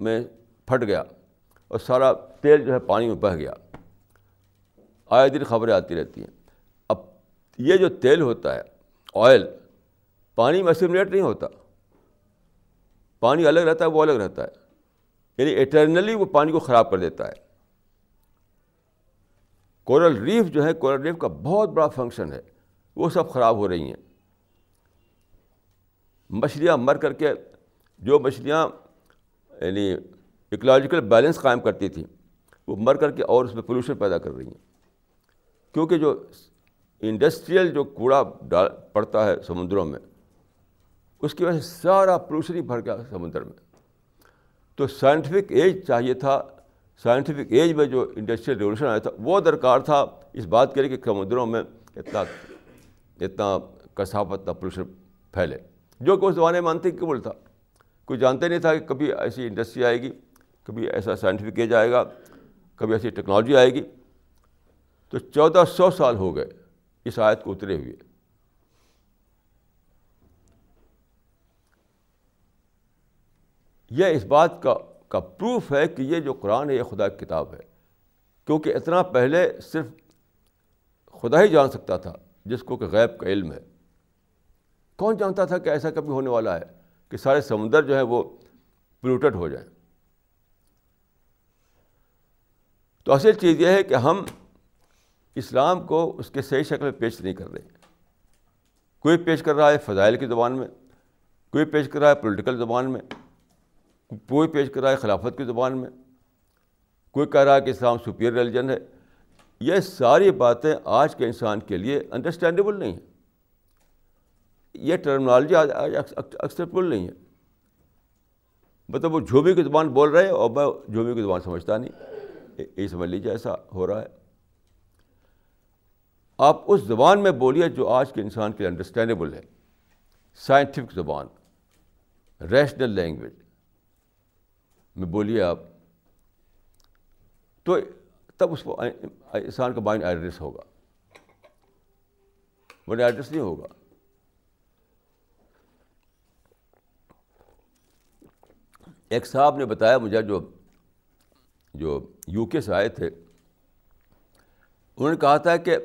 में फट गया और सारा तेल जो है पानी में बह गया आए दिन खबरें आती रहती हैं अब ये जो तेल होता है ऑयल पानी में एसिमुलेट नहीं होता पानी अलग रहता है वो अलग रहता है यानी एटर्नली वो पानी को ख़राब कर देता है कोरल रीफ जो है कोरल रीफ का बहुत बड़ा फंक्शन है वो सब ख़राब हो रही हैं मछलियाँ मर करके जो मछलियाँ यानी इकोलॉजिकल बैलेंस कायम करती थी वो मर करके और उसमें पोल्यूशन पैदा कर रही हैं क्योंकि जो इंडस्ट्रियल जो कूड़ा डाल पड़ता है समुद्रों में उसकी वजह से सारा पोल्यूशन ही भर गया समुद्र में तो साइंटिफिक एज चाहिए था साइंटिफिक एज में जो इंडस्ट्रियल रेवोल्यूशन आया था वो दरकार था इस बात के लिए कि समुद्रों में इतना इतना कसावत इतना पोल्यूशन फैले जो कि उस ज़माने में अनथिंकेबल था कोई जानते नहीं था कि कभी ऐसी इंडस्ट्री आएगी कभी ऐसा साइंटिफिक एज आएगा कभी ऐसी टेक्नोलॉजी आएगी तो 1400 साल हो गए इस आयत को उतरे हुए यह इस बात का का प्रूफ है कि ये जो कुरान है ये खुदा की किताब है क्योंकि इतना पहले सिर्फ खुदा ही जान सकता था जिसको कि गैब का इल्म है कौन जानता था कि ऐसा कभी होने वाला है कि सारे समुंदर जो है वो पोल्यूटेड हो जाए तो असल चीज़ यह है कि हम इस्लाम को उसके सही शक्ल में पेश नहीं कर रहे कोई पेश कर रहा है फ़जाइल की ज़बान में कोई पेश कर रहा है पोलिटिकल ज़बान में कोई पेश कर रहा है खिलाफत की जबान में कोई कह रहा है कि इस्लाम सुपीरियर रिलीजन है यह सारी बातें आज के इंसान के लिए अंडरस्टैंडेबल नहीं है यह टर्मनोलॉजी आज एक्सेप्टेबल नहीं है मतलब वो झोबी की जबान बोल रहे हैं और मैं झोबी की जबान समझता नहीं ये समझ लीजिए ऐसा हो रहा है आप उस ज़बान में बोलिए जो आज के इंसान के लिए अंडरस्टैंडेबल है साइंटिफिक ज़बान रैशनल लैंग्वेज મે બોલિયા આપ તો તબસ્ફો ઇસાન કા બાઈન ایڈрес હોગા વો ایڈрес નહીં હોગા એક સાબને બતાયા મુજા જો જો યુકે સરાય થે ઉનહોને કહા થા કે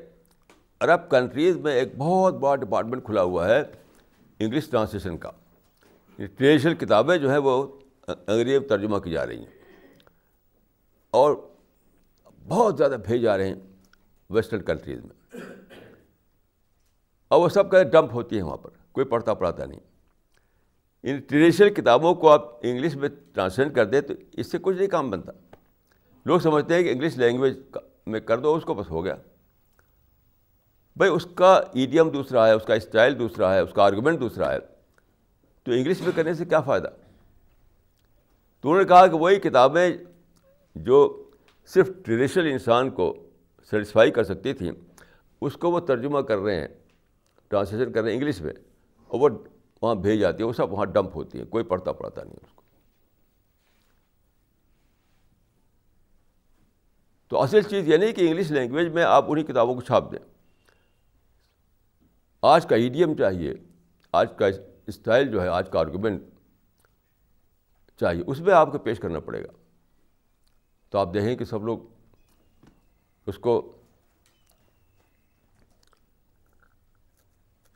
અરબ કન્ટ્રીઝ મે એક બહોત બહોત ડિપાર્ટમેન્ટ ખુલા હુઆ હે ઇંગ્લિશ ટ્રાન્ઝિશન કા યે ટ્રેશન કિતાબે જો હે વો अंग्रेजी में तर्जुमा की जा रही हैं और बहुत ज़्यादा भेज जा रहे हैं वेस्टर्न कंट्रीज़ में और वो सब कहीं डंप होती है वहाँ पर कोई पढ़ता पढ़ाता नहीं इन ट्रेडिशनल किताबों को आप इंग्लिश में ट्रांसलेट कर दें तो इससे कुछ नहीं काम बनता लोग समझते हैं कि इंग्लिश लैंग्वेज में कर दो उसको बस हो गया भाई उसका ईडियम दूसरा है उसका स्टाइल दूसरा है उसका आर्गूमेंट दूसरा है तो इंग्लिश में करने से क्या फ़ायदा तो उन्होंने कहा कि वही किताबें जो सिर्फ ट्रेडिशनल इंसान को सेटिसफाई कर सकती थी उसको वो तर्जुमा कर रहे हैं ट्रांसलेशन कर रहे हैं इंग्लिश में और वो वहाँ भेज जाती है वो सब वहाँ डंप होती है कोई पढ़ता पढ़ता नहीं उसको तो असल चीज़ ये नहीं कि इंग्लिश लैंग्वेज में आप उन्हीं किताबों को छाप दें आज का ईडियम चाहिए आज का स्टाइल जो है आज का आर्गूमेंट चाहिए उसमें आपको पेश करना पड़ेगा तो आप देखें कि सब लोग उसको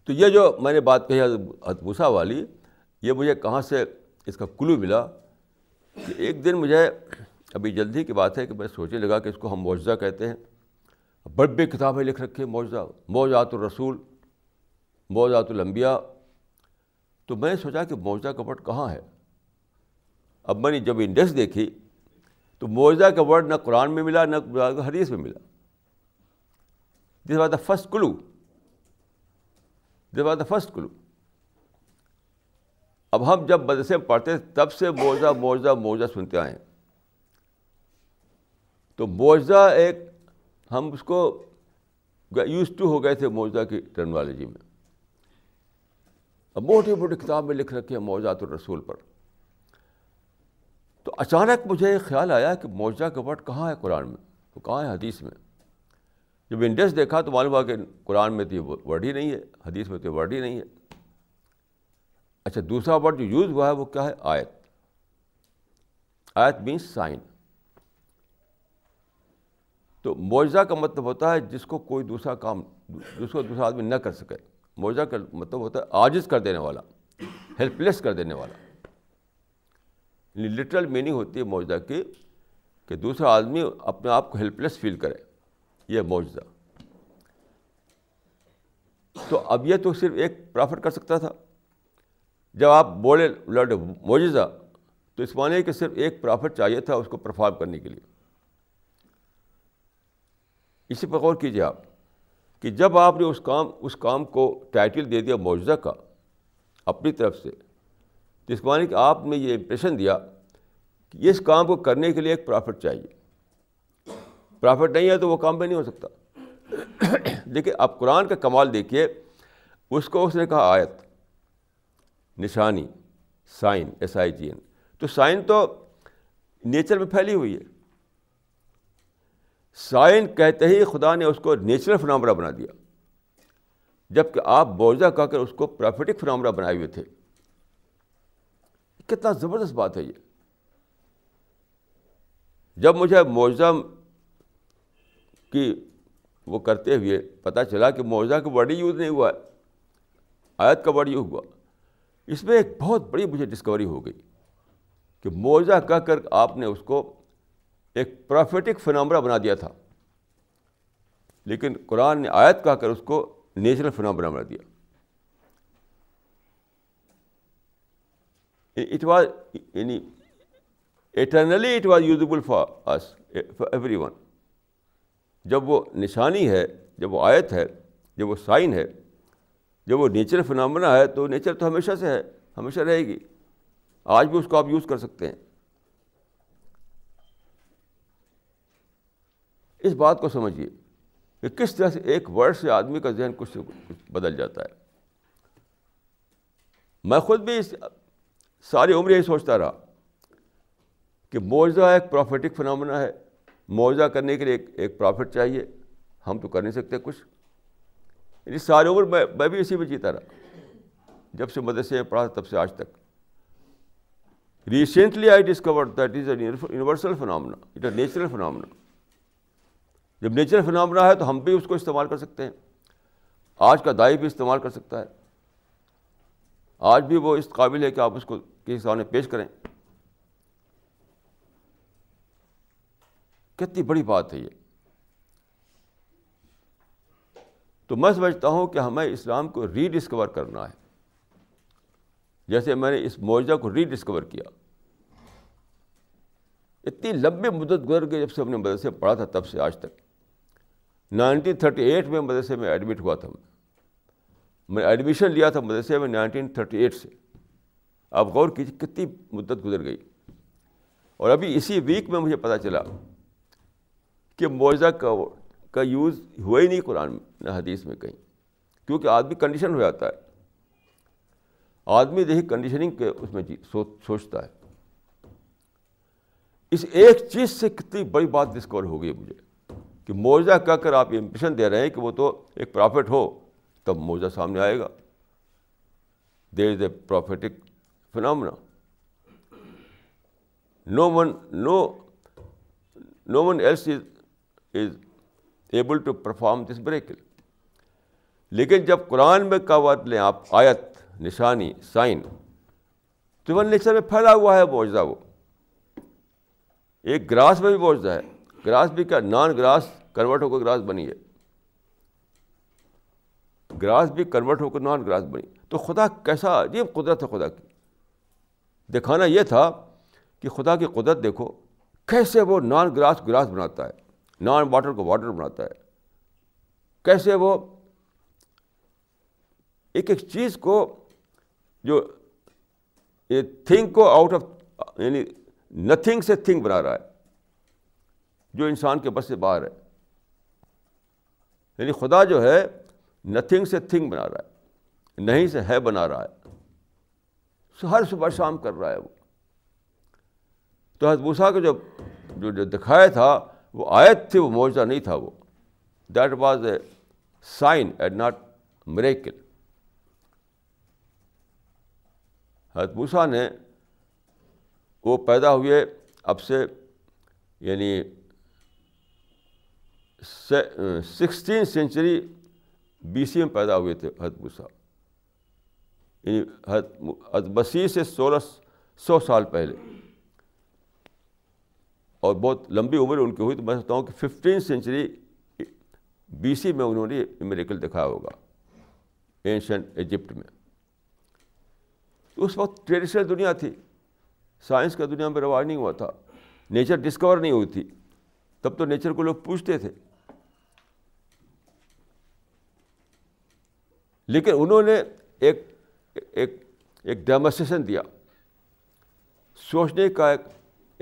तो ये जो मैंने बात कही हतभूसा वाली ये मुझे कहाँ से इसका क्लू मिला कि एक दिन मुझे अभी जल्दी की बात है कि मैं सोचने लगा कि इसको हम मुआवजा कहते हैं बड़ बड़े किताबें लिख रखी है मुआवजा मौजात रसूल मौजात लंबिया तो मैं सोचा कि मौजा कपट कहाँ है अब मैंने जब इंडेक्स देखी तो मुआवजा का वर्ड ना कुरान में मिला ना हदीस में मिला this was the first clue this was the first clue अब हम जब मदरसे में पढ़ते तब से मुआवजा मुआवजा मुआवजा सुनते आए तो मुआवजा एक हम उसको यूज टू हो गए थे मुआवजा की टर्मोलॉजी में अब मोटी मोटी किताब में लिख रखे हैं मुआवजात रसूल पर तो अचानक मुझे ख्याल आया कि मौजा का वर्ड कहाँ है कुरान में तो कहाँ है हदीस में जब इंडेस देखा तो मालूम हुआ कि कुरान में तो ये वर्ड ही नहीं है हदीस में तो वर्ड ही नहीं है अच्छा दूसरा वर्ड जो यूज़ हुआ है वो क्या है आयत आयत मीन्स साइन तो मुआवजा का मतलब होता है जिसको कोई दूसरा काम जिसको दूसरा आदमी न कर सके मौजा का मतलब होता है आजिज़ कर देने वाला हेल्पलेस कर देने वाला लिटरल मीनिंग होती है मौजदा की कि दूसरा आदमी अपने आप को हेल्पलेस फील करे यह मौजदा तो अब यह तो सिर्फ एक प्रॉफिट कर सकता था जब आप बोले लॉर्ड मोजिज़ा तो इस माने कि सिर्फ एक प्रॉफिट चाहिए था उसको परफॉर्म करने के लिए इसी पर गौर कीजिए आप कि जब आपने उस काम उस काम को टाइटल दे दिया मौजदा का अपनी तरफ से तो इस माने कि आपने ये इम्प्रेशन दिया कि इस काम को करने के लिए एक प्रॉफिट चाहिए प्रॉफिट नहीं है तो वो काम भी नहीं हो सकता देखिए आप कुरान का कमाल देखिए उसको उसने कहा आयत निशानी sign S I G N तो साइन तो नेचर में फैली हुई है साइन कहते ही खुदा ने उसको नेचुरल फिनमरा बना दिया जबकि आप बोझा कहकर उसको प्रॉफिटिक फिनमरा बनाए हुए थे कितना ज़बरदस्त बात है ये जब मुझे मौजा की वो करते हुए पता चला कि मौजा का वर्ड यूज़ नहीं हुआ है आयत का वर्ड यूज़ हुआ इसमें एक बहुत बड़ी मुझे डिस्कवरी हो गई कि मौजा कह कर आपने उसको एक प्रॉफिटिक फिनम्बरा बना दिया था लेकिन कुरान ने आयत कहकर उसको नेचुरल फिनम्बरा बना दिया It was, eternally it was usable for us, eh, for everyone. जब वो निशानी है जब वो आयत है जब वो साइन है जब वो नेचर फिनमना है तो नेचर तो हमेशा से है हमेशा रहेगी आज भी उसको आप यूज़ कर सकते हैं इस बात को समझिए कि किस तरह से एक वर्ड से आदमी का जहन कुछ, कुछ बदल जाता है मैं खुद भी इस सारी उम्र यही सोचता रहा कि मुआवजा एक प्रॉफिटिक फिनोमेना है मुआवजा करने के लिए एक, एक प्रॉफिट चाहिए हम तो कर नहीं सकते कुछ यानी सारी उम्र मैं मैं भी इसी में जीता रहा जब से मदरसे पढ़ा तब से आज तक recently I discover that is universal phenomena it a natural phenomena जब नेचुरल फिनोमेना है तो हम भी उसको इस्तेमाल कर सकते हैं आज का दाई भी इस्तेमाल कर सकता है आज भी वो इस काबिल है कि आप उसको किसी सामने पेश करें कितनी बड़ी बात है ये तो मैं समझता हूं कि हमें इस्लाम को रीडिस्कवर करना है जैसे मैंने इस मुआवजा को रीडिस्कवर किया इतनी लंबी मुद्दत गुजर गई जब से हमने मदरसे पढ़ा था तब से आज तक 1938 में मदरसे में एडमिट हुआ था मैं मैं एडमिशन लिया था मदरसे में 1938 से आप गौर कीजिए कितनी मुद्दत गुजर गई और अभी इसी वीक में मुझे पता चला कि मुआवजा का का यूज़ हुआ ही नहीं कुरान में ना हदीस में कहीं क्योंकि आदमी कंडीशन हो जाता है आदमी देखिए कंडीशनिंग के उसमें सो, सोचता है इस एक चीज़ से कितनी बड़ी बात डिस्कवर हो गई मुझे कि मुआवजा कहकर आप ये इम्प्रेशन दे रहे हैं कि वो तो एक प्रॉफिट हो तब मोजा सामने आएगा there is a prophetic phenomena no one no no one else is is able to perform this miracle लेकिन जब कुरान में कावत लें आप आयत निशानी साइन तो वन नेचर में फैला हुआ है मौजा वो एक ग्रास में भी मौजा है ग्रास भी क्या नॉन ग्रास कन्वर्ट होकर ग्रास बनी है ग्रास भी कन्वर्ट होकर नॉन ग्रास बनी तो खुदा कैसा अजीब कुदरत है खुदा की दिखाना यह था कि खुदा की कुदरत देखो कैसे वो नॉन ग्रास ग्रास बनाता है नॉन वाटर को वाटर बनाता है कैसे वो एक एक चीज़ को जो ये थिंग को आउट ऑफ यानी नथिंग से थिंग बना रहा है जो इंसान के बस से बाहर है यानी खुदा जो है नथिंग से थिंग बना रहा है नहीं से है बना रहा है सो तो हर सुबह शाम कर रहा है वो तो हजरत मूसा को जो जो जो दिखाया था वो आयत थी वो मोजा नहीं था वो that was a sign and not miracle हजरत मूसा ने वो पैदा हुए अब से यानी सिक्सटीन सेंचुरी बी सी में पैदा हुए थे हजरत मूसा यानी हजबसी से सोलह सौ साल पहले और बहुत लंबी उम्र उनकी हुई तो मैं सोचता हूँ कि फिफ्टीन सेंचुरी बी सी में उन्होंने मेरेकल दिखाया होगा एंशंट इजिप्ट में तो उस वक्त ट्रेडिशनल दुनिया थी साइंस का दुनिया में रवाज नहीं हुआ था नेचर डिस्कवर नहीं हुई थी तब तो नेचर को लोग पूछते थे लेकिन उन्होंने एक एक एक डेमोस्ट्रेशन दिया सोचने का एक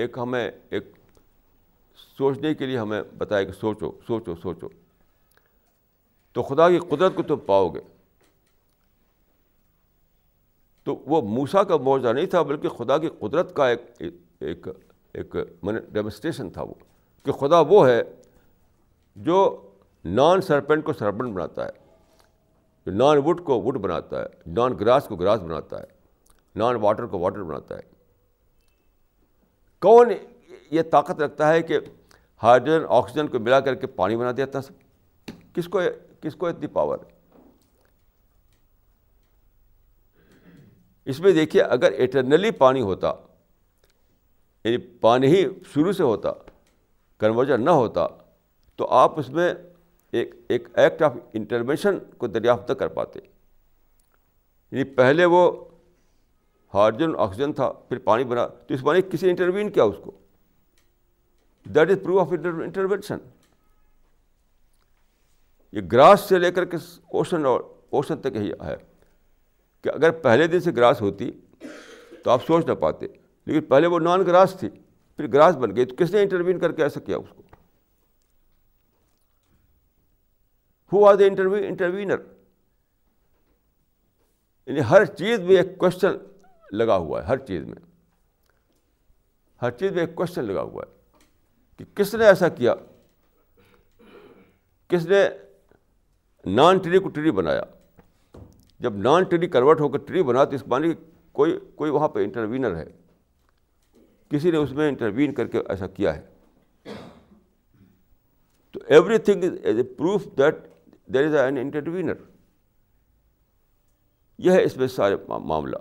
एक हमें एक सोचने के लिए हमें बताया कि सोचो सोचो सोचो तो खुदा की कुदरत को तुम पाओगे तो वो मूसा का मुआवजा नहीं था बल्कि खुदा की कुदरत का एक एक एक मैंने डेमोस्ट्रेशन था वो कि खुदा वो है जो नॉन सरपेंट को सरपेंट बनाता है जो नॉन वुड को वुड बनाता है नॉन ग्रास को ग्रास बनाता है नॉन वाटर को वाटर बनाता है कौन ये ताकत रखता है कि हाइड्रोजन ऑक्सीजन को मिला करके पानी बना देता सब किसको किसको इतनी पावर इसमें देखिए अगर एटर्नली पानी होता यानी पानी ही शुरू से होता कन्वर्जन ना होता तो आप उसमें एक एक एक्ट ऑफ इंटरवेंशन को दरियाफ्त कर पाते यानी पहले वो हाइड्रोजन ऑक्सीजन था फिर पानी बना तो इस पानी किसी इंटरवीन किया उसको that is proof of intervention ये ग्रास से लेकर के ओशन और ओशन तक ही है कि अगर पहले दिन से ग्रास होती तो आप सोच ना पाते लेकिन पहले वो नॉन ग्रास थी फिर ग्रास बन गई तो किसने इंटरवीन करके ऐसा किया उसको who was the interview intervener? यानी हर चीज़ में एक क्वेश्चन लगा हुआ है हर चीज़ में हर चीज़ में एक क्वेश्चन लगा हुआ है कि किसने ऐसा किया किसने नॉन ट्री को ट्री बनाया जब नॉन ट्री कन्वर्ट होकर ट्री बना तो इस मानी कोई कोई वहां पर इंटरवीनर है किसी ने उसमें इंटरवीन करके ऐसा किया है तो everything is a proof that there is an intervener यह है इसमें सारे मामला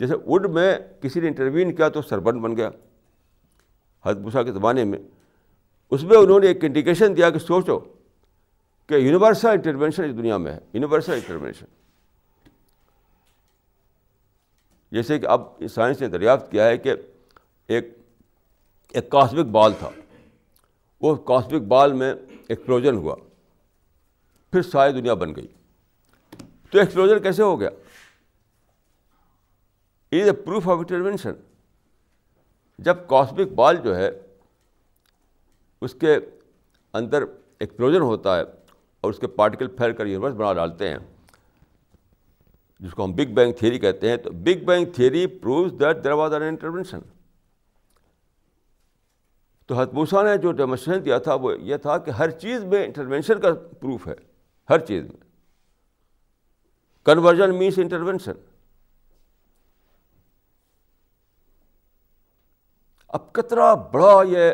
जैसे वुड में किसी ने इंटरवीन किया तो सरबंद बन गया हदबुसा के ज़माने में उसमें उन्होंने एक इंडिकेशन दिया कि सोचो कि यूनिवर्सल इंटरवेंशन इस दुनिया में है यूनिवर्सल इंटरवेंशन जैसे कि अब साइंस ने दरियाफ्त किया है कि एक एक कॉस्मिक बाल था वो कॉस्मिक बाल में एक्सप्लोजन हुआ फिर सारी दुनिया बन गई तो एक्सप्लोजर कैसे हो गया is a proof of intervention जब कॉस्मिक बाल जो है उसके अंदर एक्सप्लोजन होता है और उसके पार्टिकल फैल कर यूनिवर्स बना डालते हैं जिसको हम बिग बैंग थियरी कहते हैं तो big bang theory proves that there was an intervention तो हतमूसा ने जो डेमोस्ट्रेशन दिया था वो ये था कि हर चीज़ में इंटरवेंशन का प्रूफ है हर चीज़ में कन्वर्जन मीन्स इंटरवेंशन अब कितना बड़ा ये,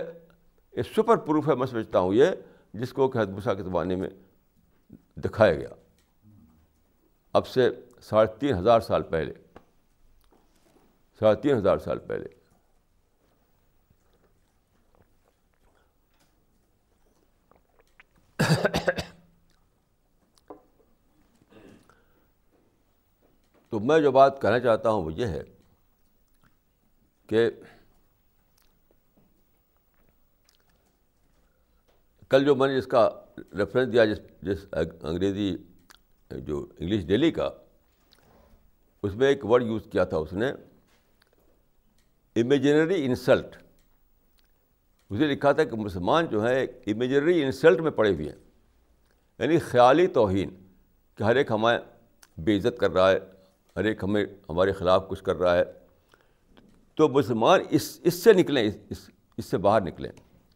सुपर प्रूफ है मैं समझता हूं ये जिसको कि हदबुसा के ज़माने में दिखाया गया अब से साढ़े तीन हज़ार साल पहले साढ़े तीन हज़ार साल पहले तो मैं जो बात कहना चाहता हूँ वो ये है कि कल जो मैंने इसका रेफरेंस दिया जिस जिस अंग्रेज़ी जो इंग्लिश डेली का उसमें एक वर्ड यूज़ किया था उसने इमेजनरी इंसल्ट उसे लिखा था कि मुसलमान जो है इमेजनरी इंसल्ट में पड़े हुए हैं यानी ख्याली तोहन कि हर एक हमारे बेइज्जत कर रहा है हर एक हमें हमारे ख़िलाफ़ कुछ कर रहा है तो मुसलमान इस इससे निकलें इस इससे बाहर निकलें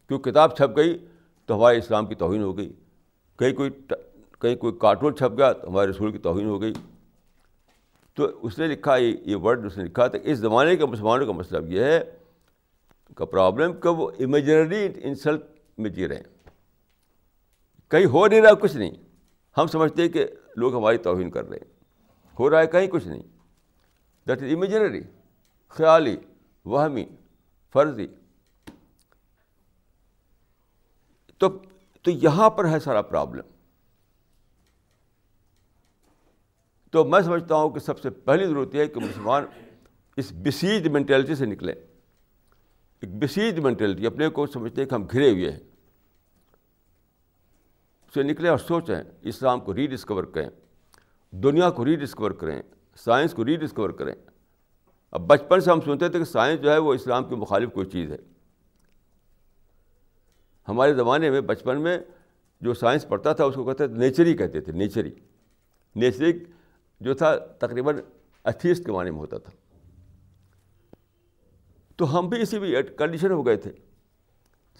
क्योंकि किताब छप गई तो हमारे इस्लाम की तोहन हो गई कहीं कोई कहीं कोई कार्टून छप गया तो हमारे रसूल की तोहन हो गई तो उसने लिखा ये ये वर्ड उसने लिखा था तो इस ज़माने के मुसलमानों का मतलब ये है का प्रॉब्लम कि वो इमेजनरी इंसल्ट में जी रहे हैं कहीं हो नहीं रहा कुछ नहीं हम समझते हैं कि लोग हमारी तोहन कर रहे हैं हो रहा है कहीं कुछ नहीं दैट इज इमेजनरी ख्याली वहमी फर्जी तो तो यहाँ पर है सारा प्रॉब्लम तो मैं समझता हूँ कि सबसे पहली ज़रूरत है कि मुसलमान इस बिसीज मेंटेलिटी से निकले एक बिसीज मेंटेलिटी अपने को समझते हैं कि हम घिरे हुए हैं से निकले और सोचें इस्लाम को रीडिस्कवर करें दुनिया को रीडिस्कवर करें साइंस को रीडिस्कवर करें अब बचपन से हम सुनते थे कि साइंस जो है वो इस्लाम के मुखालिफ कोई चीज़ है हमारे ज़माने में बचपन में जो साइंस पढ़ता था उसको कहते थे नेचरी कहते थे नेचरी नेचरी जो था तकरीबन अथीस्ट के माने में होता था तो हम भी इसी भी कंडीशन हो गए थे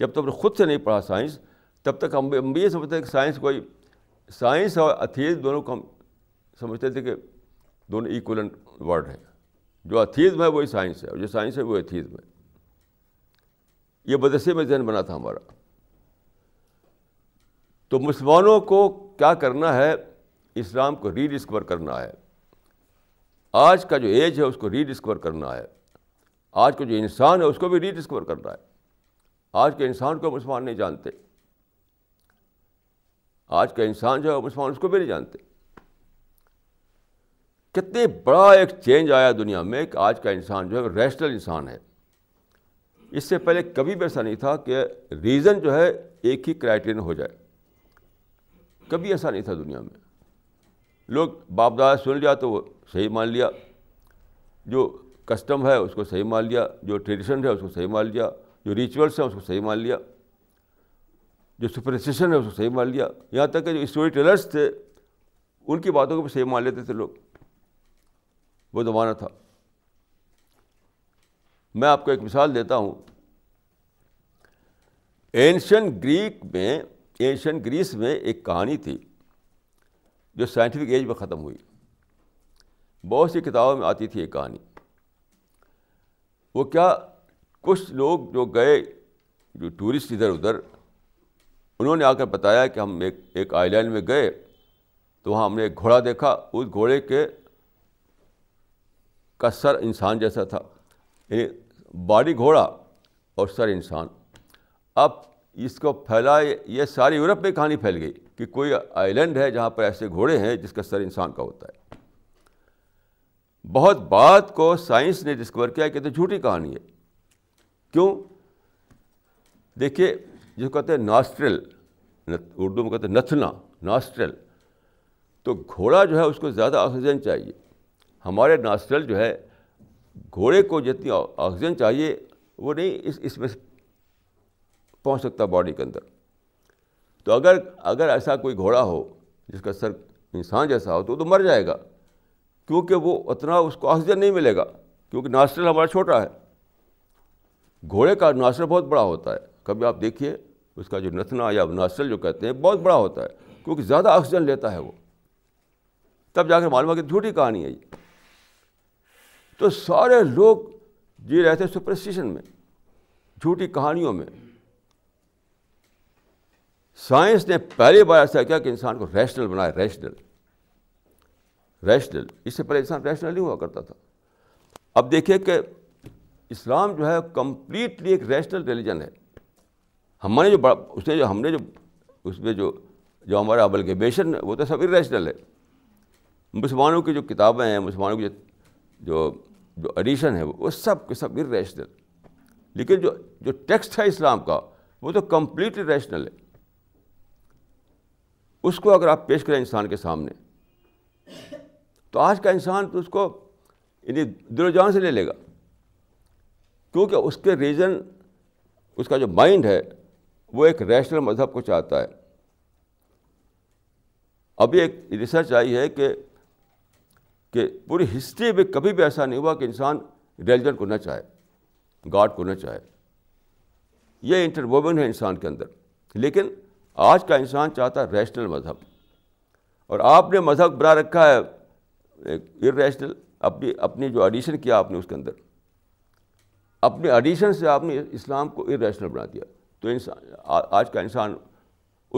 जब तक तो खुद से नहीं पढ़ा साइंस तब तक हम हम भी ये समझते थे कि साइंस कोई साइंस और अथीस्ट दोनों को हम समझते थे कि दोनों इक्वलेंट वर्ड हैं जो अथीज़म है वही साइंस है और जो साइंस है वो अथीज़म है ये मदरसे में जहन बना था हमारा तो मुसलमानों को क्या करना है इस्लाम को रीडिस्कवर करना है आज का जो एज है उसको रीडिस्कवर करना है आज का जो इंसान है उसको भी रीडिस्कवर करना है आज के इंसान को मुसलमान नहीं जानते आज का इंसान जो है मुसलमान उसको भी नहीं जानते कितने बड़ा एक चेंज आया दुनिया में कि आज का इंसान जो है रैशनल इंसान है इससे पहले कभी भी ऐसा नहीं था कि रीज़न जो है एक ही क्राइटेरियन हो जाए कभी ऐसा नहीं था दुनिया में लोग बाप दादा सुन लिया तो वो सही मान लिया जो कस्टम है उसको सही मान लिया जो ट्रेडिशन है उसको सही मान लिया जो रिचुअल्स हैं उसको सही मान लिया जो सुपरस्टिशन है उसको सही मान लिया यहाँ तक कि जो स्टोरी टेलर्स थे उनकी बातों को भी सही मान लेते थे लोग वो ज़माना था मैं आपको एक मिसाल देता हूँ एंशन ग्रीक में एंशन ग्रीस में एक कहानी थी जो साइंटिफिक एज में ख़त्म हुई बहुत सी किताबों में आती थी ये कहानी वो क्या कुछ लोग जो गए जो टूरिस्ट इधर उधर उन्होंने आकर बताया कि हम एक एक आइलैंड में गए तो वहाँ हमने एक घोड़ा देखा उस घोड़े के का सर इंसान जैसा था यानी बॉडी घोड़ा और सर इंसान अब इसको फैला ये सारी यूरोप में कहानी फैल गई कि कोई आइलैंड है जहाँ पर ऐसे घोड़े हैं जिसका सर इंसान का होता है बहुत बात को साइंस ने डिस्कवर किया कि तो झूठी कहानी है क्यों देखिए जो कहते हैं नास्ट्रल उर्दू में कहते हैं नथना नास्ट्रल तो घोड़ा जो है उसको ज़्यादा ऑक्सीजन चाहिए हमारे नास्ट्रल जो है घोड़े को जितनी ऑक्सीजन चाहिए वो नहीं इस इसमें पहुंच सकता बॉडी के अंदर तो अगर अगर ऐसा कोई घोड़ा हो जिसका सर इंसान जैसा हो तो तो मर जाएगा क्योंकि वो उतना उसको ऑक्सीजन नहीं मिलेगा क्योंकि नास्ट्रल हमारा छोटा है घोड़े का नास्ट्रल बहुत बड़ा होता है कभी आप देखिए उसका जो नथना या नास्ट्रल जो कहते हैं बहुत बड़ा होता है क्योंकि ज़्यादा ऑक्सीजन लेता है वो तब जाकर मालूम है कि झूठी कहानी है ये तो सारे लोग जी रहे थे सुपरस्टिशन में झूठी कहानियों में साइंस ने पहली बार ऐसा किया कि इंसान को रैशनल बनाया रैशनल रैशनल इससे पहले इंसान रैशनल नहीं हुआ करता था अब देखिए कि इस्लाम जो है कम्प्लीटली एक रैशनल रिलीजन है हमारे जो बड़ा उसने जो हमने जो उसमें जो जो हमारा अबलगेबेशन है वो तो सब इरेशनल है मुसलमानों की जो किताबें हैं मुसलमानों की जो जो जो एडिशन है वो सब के सब इेशनल लेकिन जो जो टेक्स्ट है इस्लाम का वो तो कम्प्लीट रैशनल है उसको अगर आप पेश करें इंसान के सामने तो आज का इंसान तो उसको यानी दिलोजान से ले लेगा क्योंकि उसके रीज़न उसका जो माइंड है वो एक रैशनल मज़हब को चाहता है अभी एक रिसर्च आई है कि कि पूरी हिस्ट्री में कभी भी ऐसा नहीं हुआ कि इंसान रिलीजन को ना चाहे गॉड को ना चाहे यह इंटरवोवन है इंसान के अंदर लेकिन आज का इंसान चाहता है रैशनल मज़हब और आपने मज़हब बना रखा है इरेशनल अपनी अपनी जो एडिशन किया आपने उसके अंदर अपने एडिशन से आपने इस्लाम को इरेशनल बना दिया तो इंसान आज का इंसान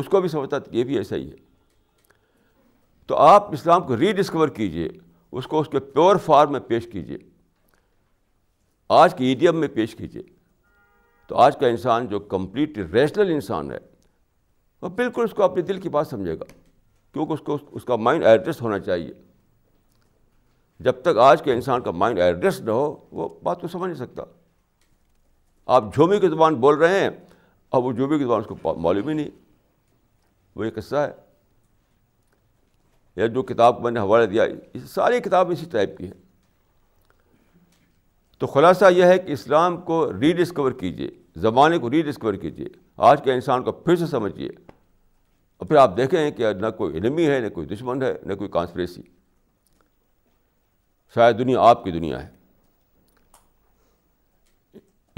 उसको भी समझता ये भी ऐसा ही है तो आप इस्लाम को रीडिस्कवर कीजिए उसको उसके प्योर फॉर्म में पेश कीजिए आज के ईडियम में पेश कीजिए तो आज का इंसान जो कंप्लीट रेशनल इंसान है वह बिल्कुल उसको अपने दिल की बात समझेगा क्योंकि उसको उसका माइंड एड्रेस होना चाहिए जब तक आज के इंसान का माइंड एड्रेस न हो वो बात को समझ नहीं सकता आप झूमी की ज़ुबान बोल रहे हैं और वो झूमी की ज़ुबान उसको मालूम ही नहीं वो एक किस्सा है या जो किताब मैंने हवाला दिया सारी किताब इसी टाइप की है तो खुलासा यह है कि इस्लाम को री डिस्कवर कीजिए ज़माने को री डिस्कवर कीजिए आज के इंसान को फिर से समझिए और फिर आप देखें कि न कोई इनमी है ना कोई दुश्मन है ना कोई कॉन्स्परेसी शायद दुनिया आपकी दुनिया है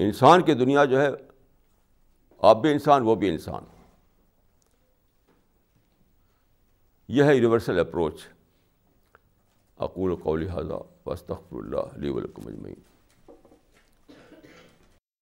इंसान की दुनिया जो है आप भी इंसान वो भी इंसान यह है यूनिवर्सल अप्रोच अकूल कौली हाजा वस्तफ़ुल्ला